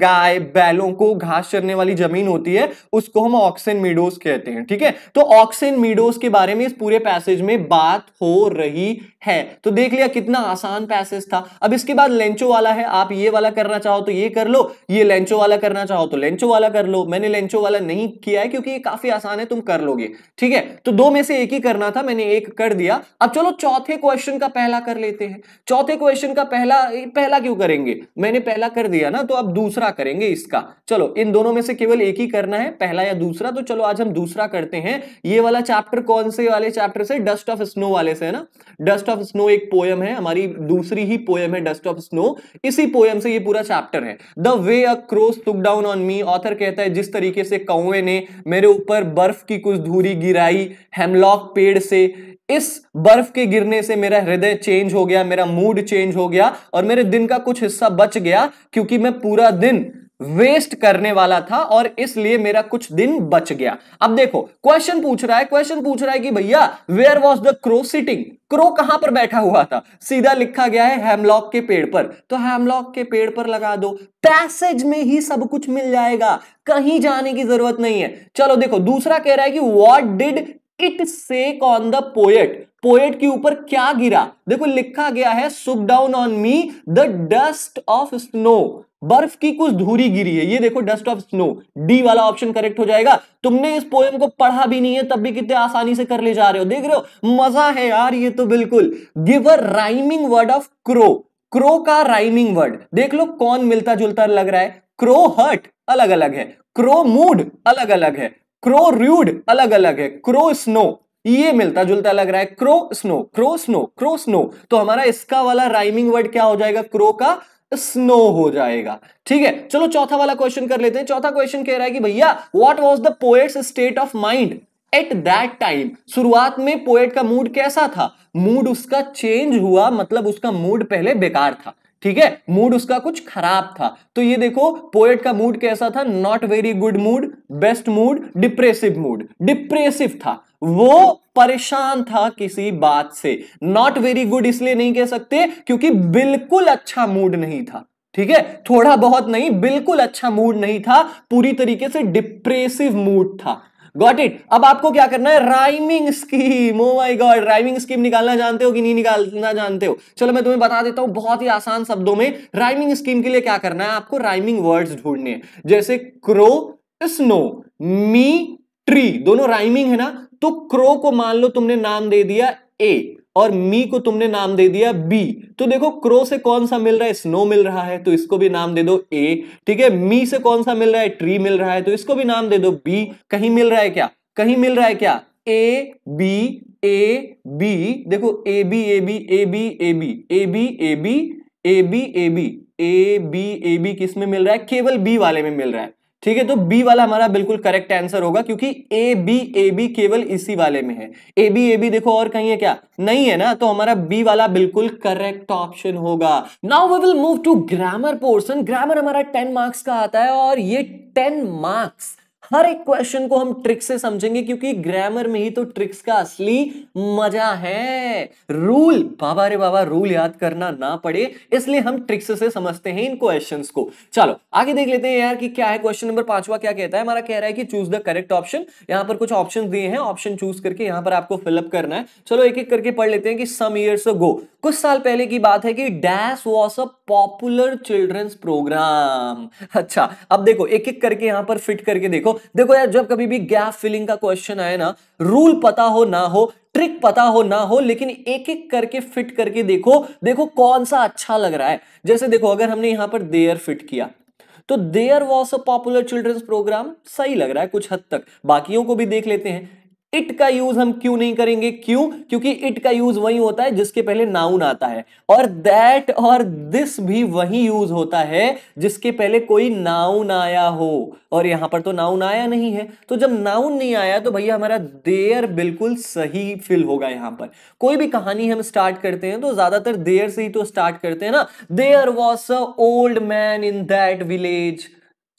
गाय बैलों को घास चरने वाली जमीन होती है उसको हम ऑक्सिन मीडोस कहते हैं ठीक है तो ऑक्सिन मीडोस के बारे में इस पूरे पैसेज में बात हो रही है तो देख लिया कितना आसान पैसेज था अब इसके बाद लेंचो वाला है आप ये वाला करना चाहो तो ये कर लो ये लेंचो वाला करना चाहो तो लेंचो वाला कर लो मैंने लेंचो वाला नहीं किया है क्योंकि ये काफी आसान है तुम कर लोगे ठीक है तो दो में से एक ही करना था मैंने एक कर दिया अब चलो चौथे क्वेश्चन का पहला कर लेते हैं चौथे क्वेश्चन का पहला पहला पहला क्यों करेंगे मैंने पहला कर दिया ना तो अब दूसरा करेंगे इसका चलो इन दोनों में से केवल एक ही करना है पहला या दूसरा तो चलो आज हम दूसरा करते हैं ये वाला चैप्टर कौन से वाले चैप्टर से डस्ट ऑफ स्नो वाले से है ना डस्ट ऑफ स्नो एक पोयम है हमारी दूसरी ही पोयम है डस्ट ऑफ स्नो इसी पोयम से ये पूरा चैप्टर है the way a crows took down on me author कहता है जिस तरीके से कौए ने मेरे ऊपर बर्फ की कुछ धूरी गिराई हेमलॉक पेड़ से इस बर्फ के गिरने से मेरा हृदय चेंज हो गया मेरा मूड चेंज हो गया और मेरे दिन का कुछ हिस्सा बच गया क्योंकि मैं पूरा दिन वेस्ट करने वाला था और इसलिए मेरा कुछ दिन बच गया अब देखो क्वेश्चन पूछ रहा है क्वेश्चन पूछ रहा है कि भैया where was the crow sitting crow कहां पर बैठा हुआ था सीधा लिखा गया है हेमलॉक के पेड़ पर तो हेमलॉक के पेड़ पर लगा दो पैसेज में ही सब कुछ मिल जाएगा कहीं जाने की जरूरत नहीं है चलो देखो दूसरा कह रहा है कि what did it say on the poet poet के ऊपर क्या गिरा देखो लिखा गया है shook down on me the dust of snow बर्फ की कुछ धूरी गिरी है ये देखो डस्ट ऑफ स्नो डी वाला ऑप्शन करेक्ट हो जाएगा तुमने इस पोएम को पढ़ा भी नहीं है तब भी कितने आसानी से कर ले जा रहे हो देख रहे हो मजा है यार ये तो बिल्कुल give a rhyming word of crow crow का राइमिंग वर्ड देख लो कौन मिलता जुलता लग रहा है क्रो हर्ट अलग अलग है क्रो मूड अलग अलग है क्रो रूड अलग अलग है क्रो स्नो ये मिलता जुलता लग रहा है crow snow crow snow crow snow तो हमारा इसका वाला राइमिंग वर्ड क्या हो जाएगा क्रो का स्नो हो जाएगा ठीक है चलो चौथा वाला क्वेश्चन कर लेते हैं चौथा क्वेश्चन कह रहा है कि भैया what was the poet's state of mind at that time शुरुआत में पोएट का मूड कैसा था मूड उसका चेंज हुआ मतलब उसका मूड पहले बेकार था ठीक है मूड उसका कुछ खराब था तो ये देखो पोएट का मूड कैसा था not very good mood best mood depressive mood depressive था वो परेशान था किसी बात से नॉट वेरी गुड इसलिए नहीं कह सकते क्योंकि बिल्कुल अच्छा मूड नहीं था ठीक है थोड़ा बहुत नहीं बिल्कुल अच्छा मूड नहीं था पूरी तरीके से डिप्रेसिव मूड था गॉट इट अब आपको क्या करना है rhyming scheme oh my god rhyming scheme निकालना जानते हो कि नहीं निकालना जानते हो चलो मैं तुम्हें बता देता हूं बहुत ही आसान शब्दों में राइमिंग स्कीम के लिए क्या करना है आपको राइमिंग वर्ड्स ढूंढने हैं जैसे क्रो स्नो मी ट्री दोनों राइमिंग है ना तो क्रो को मान लो तुमने नाम दे दिया ए और मी को तुमने नाम दे दिया बी तो देखो क्रो से कौन सा मिल रहा है स्नो मिल रहा है तो इसको भी नाम दे दो ए ठीक है मी से कौन सा मिल रहा है ट्री मिल रहा है तो इसको भी नाम दे दो बी कहीं मिल रहा है क्या कहीं मिल रहा है क्या ए बी ए बी देखो A B A B A B A B A B A B A B A B A B A B किस में मिल रहा है केवल बी वाले में मिल रहा है ठीक है तो बी वाला हमारा बिल्कुल करेक्ट आंसर होगा क्योंकि ए बी ए बी केवल इसी वाले में है ए बी ए बी देखो और कहीं है क्या नहीं है ना तो हमारा बी वाला बिल्कुल करेक्ट ऑप्शन होगा now we will move to grammar portion grammar हमारा टेन मार्क्स का आता है और ये टेन मार्क्स हर एक क्वेश्चन को हम ट्रिक से समझेंगे क्योंकि ग्रामर में ही तो ट्रिक्स का असली मजा है रूल बाबा रे बाबा रूल याद करना ना पड़े इसलिए हम ट्रिक्स से समझते हैं इन क्वेश्चंस को चलो आगे देख लेते हैं यार कि क्या है क्वेश्चन नंबर पांचवा क्या कहता है हमारा कह रहा है कि चूज द करेक्ट ऑप्शन यहां पर कुछ ऑप्शन दिए हैं ऑप्शन चूज करके यहां पर आपको फिलअप करना है चलो एक एक करके पढ़ लेते हैं कि सम ईयर्स गो कुछ साल पहले की बात है कि dash was a popular children's program अच्छा अब देखो एक एक करके यहां पर फिट करके देखो देखो यार जब कभी भी गैप फिलिंग का क्वेश्चन आए ना रूल पता हो ना हो ट्रिक पता हो ना हो लेकिन एक एक करके फिट करके देखो देखो कौन सा अच्छा लग रहा है जैसे देखो अगर हमने यहां पर देयर फिट किया तो there was a popular children's program सही लग रहा है कुछ हद तक बाकियों को भी देख लेते हैं इट का यूज हम क्यों नहीं करेंगे क्यों क्योंकि इट का यूज वही होता है जिसके पहले नाउन आता है और दैट और दिस भी वही यूज होता है जिसके पहले कोई नाउन आया हो और यहां पर तो नाउन आया नहीं है तो जब नाउन नहीं आया तो भैया हमारा देयर बिल्कुल सही फिल होगा यहां पर कोई भी कहानी हम स्टार्ट करते हैं तो ज्यादातर देयर से ही तो स्टार्ट करते हैं ना there was a old man in that village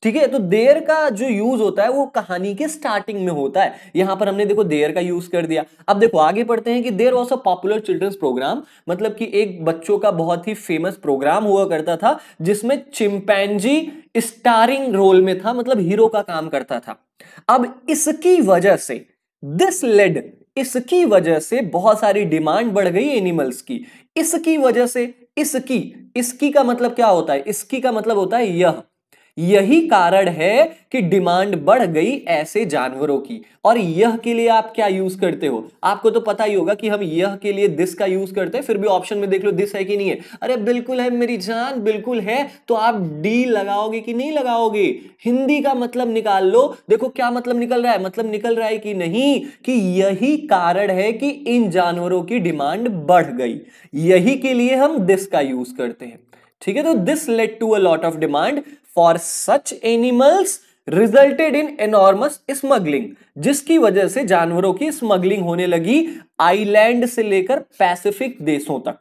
ठीक है तो देर का जो यूज होता है वो कहानी के स्टार्टिंग में होता है यहां पर हमने देखो देर का यूज कर दिया अब देखो आगे पढ़ते हैं कि there was a popular children's program मतलब कि एक बच्चों का बहुत ही फेमस प्रोग्राम हुआ करता था जिसमें चिंपैनजी स्टारिंग रोल में था मतलब हीरो का काम करता था अब इसकी वजह से दिस लेड इसकी वजह से बहुत सारी डिमांड बढ़ गई एनिमल्स की इसकी वजह से इसकी इसकी का मतलब क्या होता है इसकी का मतलब होता है यह यही कारण है कि डिमांड बढ़ गई ऐसे जानवरों की और यह के लिए आप क्या यूज करते हो आपको तो पता ही होगा कि हम यह के लिए दिस का यूज करते हैं फिर भी ऑप्शन में देख लो दिस है कि नहीं है अरे बिल्कुल है मेरी जान बिल्कुल है तो आप डी लगाओगे कि नहीं लगाओगे हिंदी का मतलब निकाल लो देखो क्या मतलब निकल रहा है मतलब निकल रहा है कि नहीं कि यही कारण है कि इन जानवरों की डिमांड बढ़ गई यही के लिए हम दिस का यूज करते हैं ठीक है तो this led to a lot of demand for such animals resulted in enormous smuggling जिसकी वजह से जानवरों की स्मगलिंग होने लगी आईलैंड से लेकर पैसिफिक देशों तक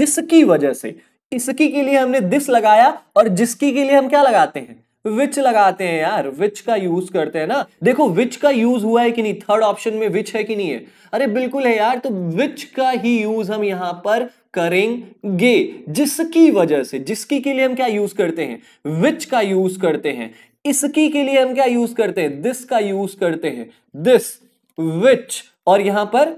जिसकी वजह से इसकी के लिए हमने दिस लगाया और जिसकी के लिए हम क्या लगाते हैं विच लगाते हैं यार विच का यूज करते हैं ना देखो विच का यूज हुआ है कि नहीं थर्ड ऑप्शन में विच है कि नहीं है अरे बिल्कुल है यार तो विच का ही यूज हम यहां पर करेंगे जिसकी वजह से जिसकी के लिए हम क्या यूज करते हैं विच का यूज करते हैं इसकी के लिए हम क्या यूज करते हैं दिस का यूज करते हैं दिस विच और यहां पर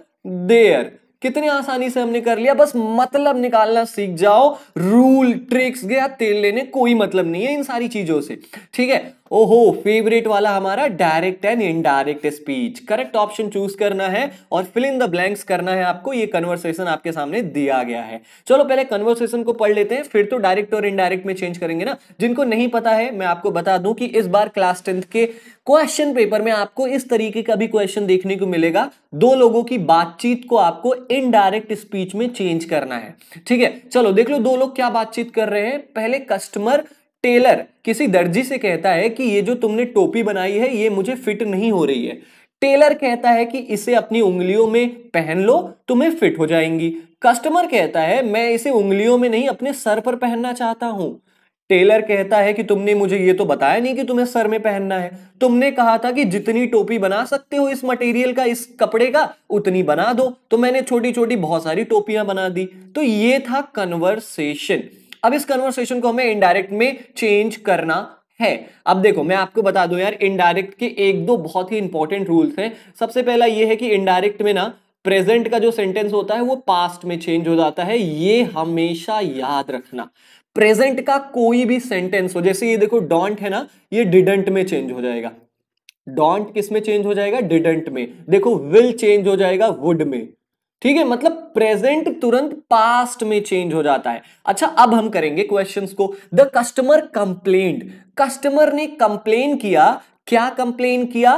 देयर कितने आसानी से हमने कर लिया बस मतलब निकालना सीख जाओ रूल ट्रिक्स गया तेल लेने कोई मतलब नहीं है इन सारी चीजों से ठीक है ओहो फेवरेट वाला हमारा direct and indirect speech correct option choose करना है और फिल इन द ब्लैंक्स करना है आपको ये कन्वर्सेशन आपके सामने दिया गया है चलो पहले कन्वर्सेशन को पढ़ लेते हैं फिर तो डायरेक्ट और इनडायरेक्ट में चेंज करेंगे ना जिनको नहीं पता है मैं आपको बता दूं कि इस बार क्लास टेंथ के क्वेश्चन पेपर में आपको इस तरीके का भी क्वेश्चन देखने को मिलेगा दो लोगों की बातचीत को आपको इनडायरेक्ट स्पीच में चेंज करना है ठीक है चलो देख लो दो लोग क्या बातचीत कर रहे हैं पहले कस्टमर टेलर किसी दर्जी से कहता है कि ये जो तुमने टोपी बनाई है ये मुझे फिट नहीं हो रही है टेलर कहता है कि इसे अपनी उंगलियों में पहन लो तुम्हें फिट हो जाएंगी कस्टमर कहता है मैं इसे उंगलियों में नहीं अपने सर पर पहनना चाहता हूं टेलर कहता है कि तुमने मुझे ये तो बताया नहीं कि तुम्हें सर में पहनना है तुमने कहा था कि जितनी टोपी बना सकते हो इस मटेरियल का इस कपड़े का उतनी बना दो तो मैंने छोटी छोटी बहुत सारी टोपियां बना दी तो ये था कन्वर्सेशन अब इस कन्वर्सेशन को हमें इनडायरेक्ट में चेंज करना है अब देखो मैं आपको बता दूं यार इनडायरेक्ट के एक दो बहुत ही इंपॉर्टेंट रूल्स हैं सबसे पहला ये है कि इनडायरेक्ट में ना प्रेजेंट का जो सेंटेंस होता है वो पास्ट में चेंज हो जाता है ये हमेशा याद रखना प्रेजेंट का कोई भी सेंटेंस हो जैसे ये देखो डॉन्ट है ना ये डिडेंट में चेंज हो जाएगा डॉन्ट किस में चेंज हो जाएगा डिडेंट में देखो विल चेंज हो जाएगा वुड में ठीक है मतलब प्रेजेंट तुरंत पास्ट में चेंज हो जाता है अच्छा अब हम करेंगे क्वेश्चंस को द कस्टमर कंप्लेंट कस्टमर ने कंप्लेन किया क्या कंप्लेन किया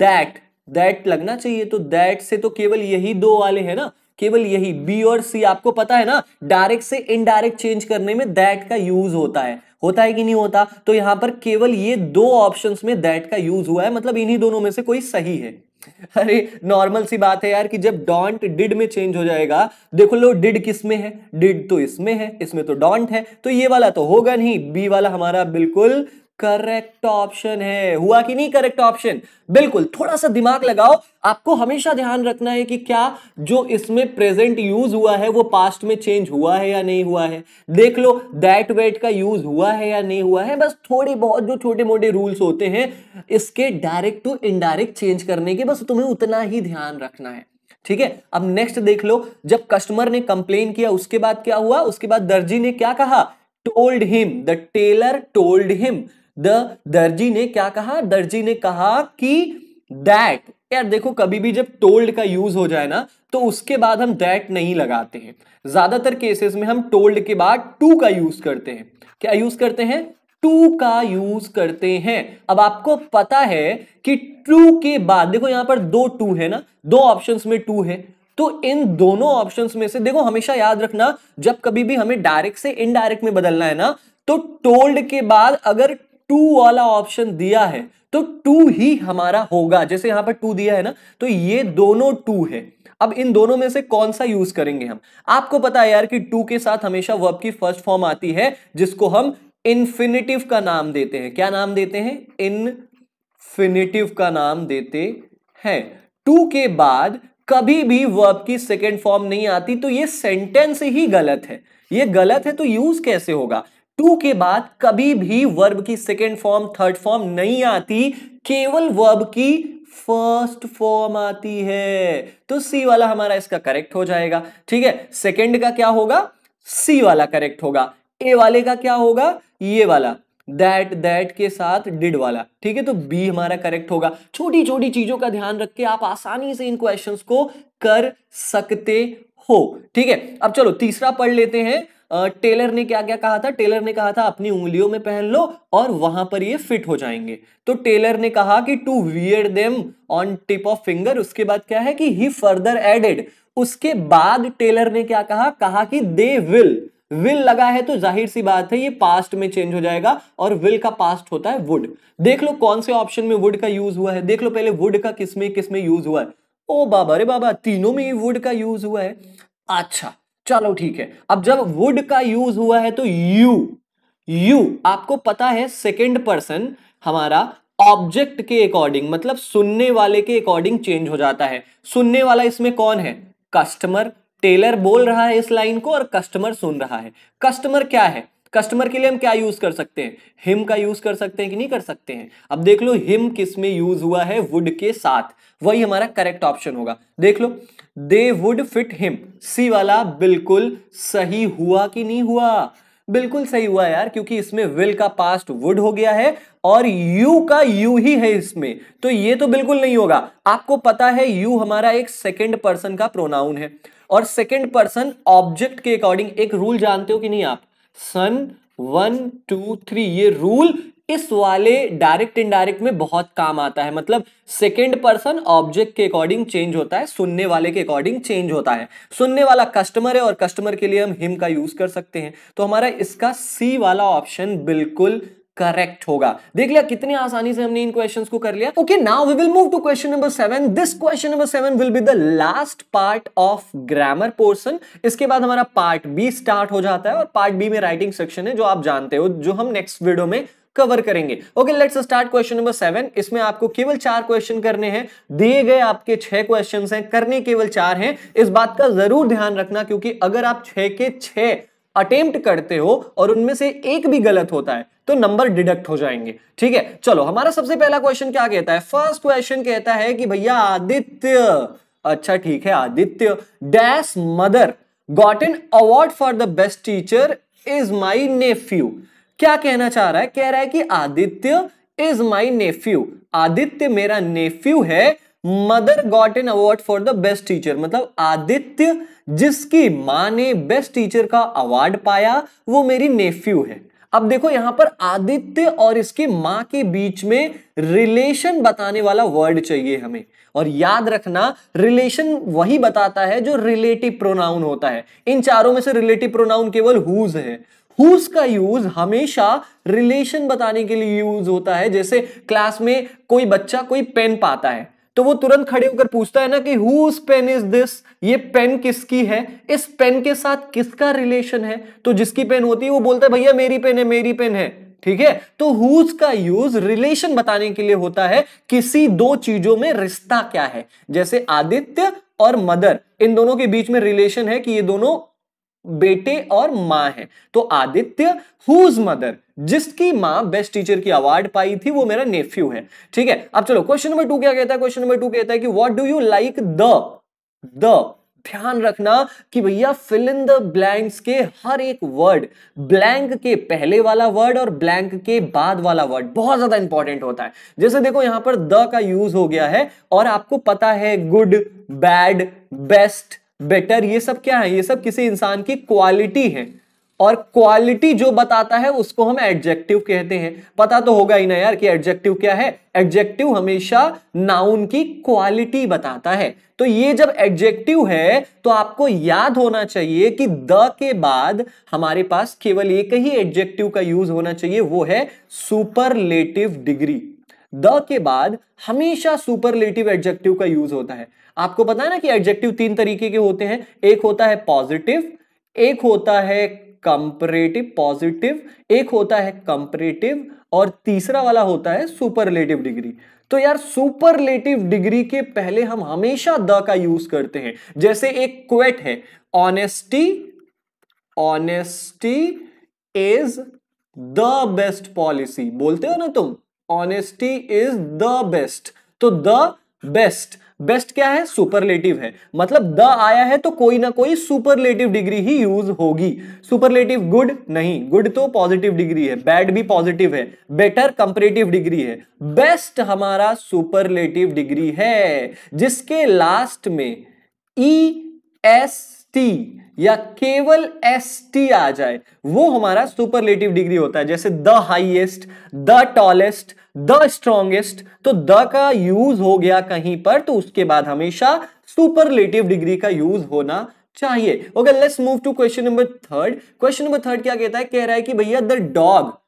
दैट दैट लगना चाहिए तो दैट से तो केवल यही दो वाले हैं ना केवल यही बी और सी आपको पता है ना डायरेक्ट से इनडायरेक्ट चेंज करने में दैट का यूज होता है होता है कि नहीं होता तो यहां पर केवल ये दो ऑप्शंस में दैट का यूज हुआ है मतलब इन्हीं दोनों में से कोई सही है (laughs) अरे नॉर्मल सी बात है यार कि जब डॉन्ट डिड में चेंज हो जाएगा देखो लो डिड किस में है डिड तो इसमें है इसमें तो डॉन्ट है तो ये वाला तो होगा नहीं बी वाला हमारा बिल्कुल करेक्ट ऑप्शन है हुआ कि नहीं करेक्ट ऑप्शन बिल्कुल थोड़ा सा दिमाग लगाओ आपको हमेशा ध्यान रखना है कि क्या जो इसमें प्रेजेंट यूज हुआ है वो पास्ट में चेंज हुआ है या नहीं हुआ है देख लो दैट वेट का यूज हुआ है या नहीं हुआ है बस थोड़े बहुत जो छोटे मोटे रूल्स होते हैं इसके डायरेक्ट टू इनडायरेक्ट चेंज करने के बस तुम्हें उतना ही ध्यान रखना है ठीक है अब नेक्स्ट देख लो जब कस्टमर ने कंप्लेन किया उसके बाद क्या हुआ उसके बाद दर्जी ने क्या कहा told him the tailor told him the दर्जी ने क्या कहा दर्जी ने कहा कि दैट यार देखो कभी भी जब टोल्ड का यूज हो जाए ना तो उसके बाद हम दैट नहीं लगाते हैं ज्यादातर केसेस में हम टोल्ड के बाद टू का यूज करते हैं क्या यूज करते हैं टू का यूज करते हैं अब आपको पता है कि टू के बाद देखो यहां पर दो टू है ना दो ऑप्शंस में टू है तो इन दोनों ऑप्शंस में से देखो हमेशा याद रखना जब कभी भी हमें डायरेक्ट से इनडायरेक्ट में बदलना है ना तो टोल्ड के बाद अगर टू वाला ऑप्शन दिया है तो टू ही हमारा होगा जैसे यहां पर टू दिया है ना तो ये दोनों टू है अब इन दोनों में से कौन सा यूज करेंगे हम आपको पता है यार कि टू के साथ हमेशा वर्ब की फर्स्ट फॉर्म आती है जिसको हम इन्फिनेटिव का नाम देते हैं क्या नाम देते हैं इनफिनेटिव का नाम देते हैं टू के बाद कभी भी वर्ब की सेकेंड फॉर्म नहीं आती तो ये सेंटेंस ही गलत है ये गलत है तो यूज कैसे होगा टू के बाद कभी भी वर्ब की सेकेंड फॉर्म थर्ड फॉर्म नहीं आती केवल वर्ब की फर्स्ट फॉर्म आती है तो सी वाला हमारा इसका करेक्ट हो जाएगा ठीक है सेकेंड का क्या होगा सी वाला करेक्ट होगा ए वाले का क्या होगा ये वाला दैट दैट के साथ डिड वाला ठीक है तो बी हमारा करेक्ट होगा छोटी छोटी चीजों का ध्यान रख के आप आसानी से इन क्वेश्चंस को कर सकते हो ठीक है अब चलो तीसरा पढ़ लेते हैं टेलर ने क्या क्या कहा था टेलर ने कहा था अपनी उंगलियों में पहन लो और वहां पर ये फिट हो जाएंगे तो टेलर ने कहा कि to wear them on tip of finger उसके बाद क्या है कि ही फर्दर एडेड उसके बाद टेलर ने क्या कहा कहा कि दे विल विल लगा है तो जाहिर सी बात है ये पास्ट में चेंज हो जाएगा और विल का पास्ट होता है वुड देख लो कौन से ऑप्शन में वुड का यूज हुआ है देख लो पहले वुड का किसमें किसमें यूज हुआ है ओ बाबा अरे बाबा तीनों में ही वुड का यूज हुआ है अच्छा चलो ठीक है अब जब वुड का यूज हुआ है तो यू यू आपको पता है सेकेंड पर्सन हमारा ऑब्जेक्ट के अकॉर्डिंग मतलब सुनने वाले के अकॉर्डिंग चेंज हो जाता है सुनने वाला इसमें कौन है कस्टमर टेलर बोल रहा है इस लाइन को और कस्टमर सुन रहा है कस्टमर क्या है कस्टमर के लिए हम क्या यूज कर सकते हैं हिम का यूज कर सकते हैं कि नहीं कर सकते हैं अब देख लो हिम किस में यूज हुआ है वुड के साथ वही हमारा करेक्ट ऑप्शन होगा देख लो they would fit him C वाला बिल्कुल सही हुआ कि नहीं हुआ बिल्कुल सही हुआ यार क्योंकि इसमें विल का पास्ट वुड हो गया है और यू का यू ही है इसमें तो ये तो बिल्कुल नहीं होगा आपको पता है यू हमारा एक सेकेंड पर्सन का प्रोनाउन है और सेकेंड पर्सन ऑब्जेक्ट के अकॉर्डिंग एक रूल जानते हो कि नहीं आप सन वन टू थ्री ये रूल इस वाले डायरेक्ट इनडायरेक्ट में बहुत काम आता है मतलब सेकेंड पर्सन ऑब्जेक्ट के अकॉर्डिंग चेंज होता है सुनने वाले के अकॉर्डिंग चेंज होता है सुनने वाला कस्टमर है और कस्टमर के लिए हम हिम का यूज कर सकते हैं तो हमारा इसका सी वाला ऑप्शन बिल्कुल करेक्ट होगा देख लिया कितने आसानी से हमने इन क्वेश्चन को कर लिया okay now we will move to question number seven this question number seven will be the last part of grammar portion इसके बाद हमारा पार्ट बी स्टार्ट हो जाता है और पार्ट बी में राइटिंग सेक्शन है जो आप जानते हो जो हम नेक्स्ट वीडियो में कवर करेंगे okay let's start question number seven इसमें आपको केवल चार क्वेश्चन करने हैं दिए गए आपके छह क्वेश्चन हैं करने केवल चार हैं इस बात का जरूर ध्यान रखना क्योंकि अगर आप छह के छह अटेम्प्ट करते हो और उनमें से एक भी गलत होता है तो नंबर डिडक्ट हो जाएंगे ठीक है चलो हमारा सबसे पहला क्वेश्चन क्या कहता है फर्स्ट क्वेश्चन कहता है कि भैया आदित्य अच्छा ठीक है Aditya dash mother got an award for the best teacher is my nephew क्या कहना चाह रहा है कह रहा है कि Aditya is my nephew Aditya मेरा नेफ्यू है mother got an award for the best teacher मतलब आदित्य जिसकी माँ ने बेस्ट टीचर का अवार्ड पाया वो मेरी नेफ्यू है अब देखो यहां पर आदित्य और इसकी माँ के बीच में रिलेशन बताने वाला वर्ड चाहिए हमें और याद रखना रिलेशन वही बताता है जो रिलेटिव प्रोनाउन होता है इन चारों में से रिलेटिव प्रोनाउन केवल हुज है हुज का यूज हमेशा रिलेशन बताने के लिए यूज होता है जैसे क्लास में कोई बच्चा कोई पेन पाता है तो वो तुरंत खड़े होकर पूछता है ना कि हुज पेन इज दिस ये पेन किसकी है इस पेन के साथ किसका रिलेशन है तो जिसकी पेन होती है वो बोलता है भैया मेरी पेन है मेरी पेन है ठीक है तो हुज का यूज रिलेशन बताने के लिए होता है किसी दो चीजों में रिश्ता क्या है जैसे आदित्य और मदर इन दोनों के बीच में रिलेशन है कि ये दोनों बेटे और माँ है तो आदित्य हुज मदर जिसकी माँ बेस्ट टीचर की अवार्ड पाई थी वो मेरा नेफ्यू है ठीक है अब चलो क्वेश्चन नंबर टू क्या कहता है क्वेश्चन नंबर टू कहता है कि what do you like the the ध्यान रखना कि भैया फिल इन द ब्लैंक्स के हर एक वर्ड ब्लैंक के पहले वाला वर्ड और ब्लैंक के बाद वाला वर्ड बहुत ज्यादा इंपॉर्टेंट होता है जैसे देखो यहां पर द का यूज हो गया है और आपको पता है गुड बैड बेस्ट बेटर ये सब क्या है ये सब किसी इंसान की क्वालिटी है और क्वालिटी जो बताता है उसको हम एडजेक्टिव कहते हैं पता तो होगा ही ना यार कि एडजेक्टिव क्या है एडजेक्टिव हमेशा नाउन की क्वालिटी बताता है तो ये जब एडजेक्टिव है तो आपको याद होना चाहिए कि द के बाद हमारे पास केवल एक ही एडजेक्टिव का यूज होना चाहिए वो है सुपरलेटिव डिग्री द के बाद हमेशा सुपरलेटिव एडजेक्टिव का यूज होता है आपको पता है ना कि एडजेक्टिव तीन तरीके के होते हैं एक होता है पॉजिटिव एक होता है कंपरेटिव पॉजिटिव एक होता है कंपरेटिव और तीसरा वाला होता है सुपरलेटिव डिग्री तो यार सुपरलेटिव डिग्री के पहले हम हमेशा द का यूज करते हैं जैसे एक क्वेट है honesty honesty is the best policy बोलते हो ना तुम ऑनेस्टी इज द बेस्ट तो द बेस्ट बेस्ट क्या है सुपरलेटिव है मतलब द आया है तो कोई ना कोई सुपरलेटिव डिग्री ही यूज होगी सुपरलेटिव गुड नहीं गुड तो पॉजिटिव डिग्री है बैड भी पॉजिटिव है बेटर कंपरेटिव डिग्री है बेस्ट हमारा सुपरलेटिव डिग्री है जिसके लास्ट में ई e एस टी या केवल एस टी आ जाए वो हमारा सुपरलेटिव डिग्री होता है जैसे the highest the tallest the strongest तो द का यूज हो गया कहीं पर तो उसके बाद हमेशा सुपरलेटिव डिग्री का यूज होना चाहिए okay let's move to question number third question number third क्या कहता है कह रहा है कि भैया द डॉग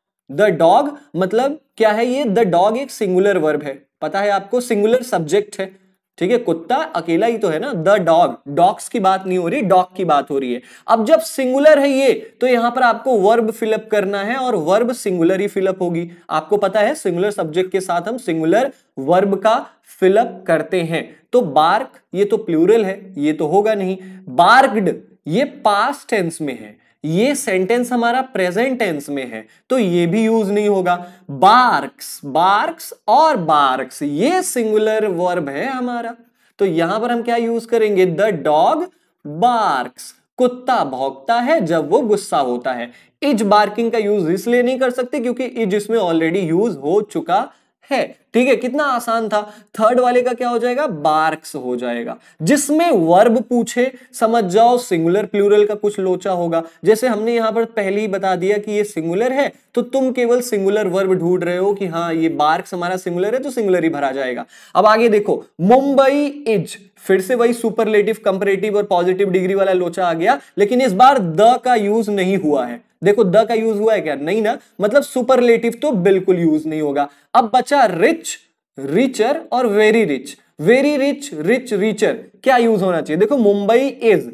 द डॉग मतलब क्या है ये द डॉग एक सिंगुलर वर्ब है पता है आपको सिंगुलर सब्जेक्ट है ठीक है कुत्ता अकेला ही तो है ना द डॉग डॉग्स की बात नहीं हो रही डॉग की बात हो रही है अब जब सिंगुलर है ये तो यहां पर आपको वर्ब फिलअप करना है और वर्ब सिंगुलर ही फिलअप होगी आपको पता है सिंगुलर सब्जेक्ट के साथ हम सिंगुलर वर्ब का फिलअप करते हैं तो बार्क ये तो प्लूरल है ये तो होगा नहीं बार्कड ये पास्ट टेंस में है ये सेंटेंस हमारा प्रेजेंट टेंस में है तो ये भी यूज नहीं होगा बार्क्स बार्क्स और बार्क्स ये सिंगुलर वर्ब है हमारा तो यहां पर हम क्या यूज करेंगे द डॉग बार्क्स कुत्ता भौंकता है जब वो गुस्सा होता है इज बार्किंग का यूज इसलिए नहीं कर सकते क्योंकि इज इसमें ऑलरेडी यूज हो चुका है ठीक है कितना आसान था थर्ड वाले का क्या हो जाएगा बार्क्स हो जाएगा जिसमें वर्ब पूछे समझ जाओ सिंगुलर प्लूरल का कुछ लोचा होगा जैसे हमने यहां पर पहले ही बता दिया कि ये सिंगुलर है तो तुम केवल सिंगुलर वर्ब ढूंढ रहे हो कि हाँ ये बार्क्स हमारा सिंगुलर है तो सिंगुलर ही भरा जाएगा अब आगे देखो मुंबई इज फिर से वही सुपरलेटिव कंपरेटिव और पॉजिटिव डिग्री वाला लोचा आ गया लेकिन इस बार द का यूज नहीं हुआ है देखो द का यूज हुआ है क्या नहीं ना मतलब सुपरलेटिव तो बिल्कुल यूज नहीं होगा अब बचा रिच रिचर और very rich very rich rich richer क्या यूज होना चाहिए देखो Mumbai is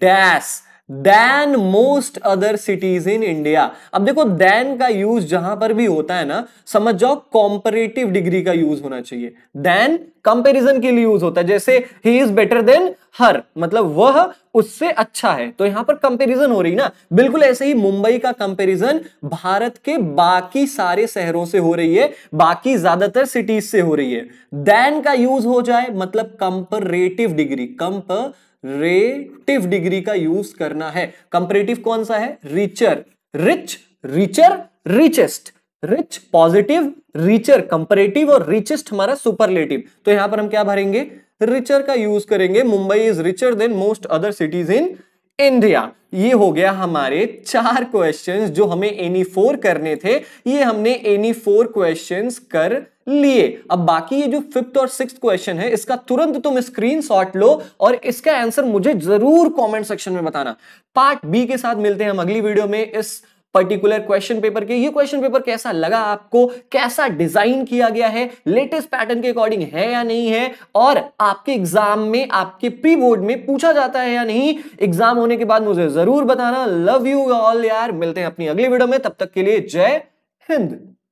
dash than most other cities in India. अब देखो than का यूज जहां पर भी होता है ना समझ जाओ कॉम्परेटिव डिग्री का यूज होना चाहिए than कंपेरिजन के लिए यूज होता है जैसे ही इज बेटर देन हर मतलब वह उससे अच्छा है तो यहां पर कंपैरिजन हो रही ना बिल्कुल ऐसे ही मुंबई का कंपैरिजन भारत के बाकी सारे शहरों से हो रही है बाकी ज्यादातर सिटीज से हो रही है देन का यूज हो जाए मतलब comparative degree comparative degree का यूज करना है कंपेरेटिव कौन सा है richer rich richer richest rich positive richer comparative और रिचेस्ट हमारा सुपरलेटिव तो यहां पर हम क्या भरेंगे रिचर का यूज करेंगे Mumbai is richer than most other cities in India ये हो गया हमारे चार क्वेश्चंस जो हमें एनी फोर करने थे ये हमने एनी फोर क्वेश्चंस कर लिए अब बाकी ये जो फिफ्थ और सिक्स क्वेश्चन है इसका तुरंत तुम स्क्रीन शॉट लो और इसका आंसर मुझे जरूर कमेंट सेक्शन में बताना पार्ट बी के साथ मिलते हैं हम अगली वीडियो में इस पर्टिकुलर क्वेश्चन पेपर के ये क्वेश्चन पेपर कैसा लगा आपको कैसा डिजाइन किया गया है लेटेस्ट पैटर्न के अकॉर्डिंग है या नहीं है और आपके एग्जाम में आपके प्री बोर्ड में पूछा जाता है या नहीं एग्जाम होने के बाद मुझे जरूर बताना लव यू ऑल यार मिलते हैं अपनी अगली वीडियो में तब तक के लिए जय हिंद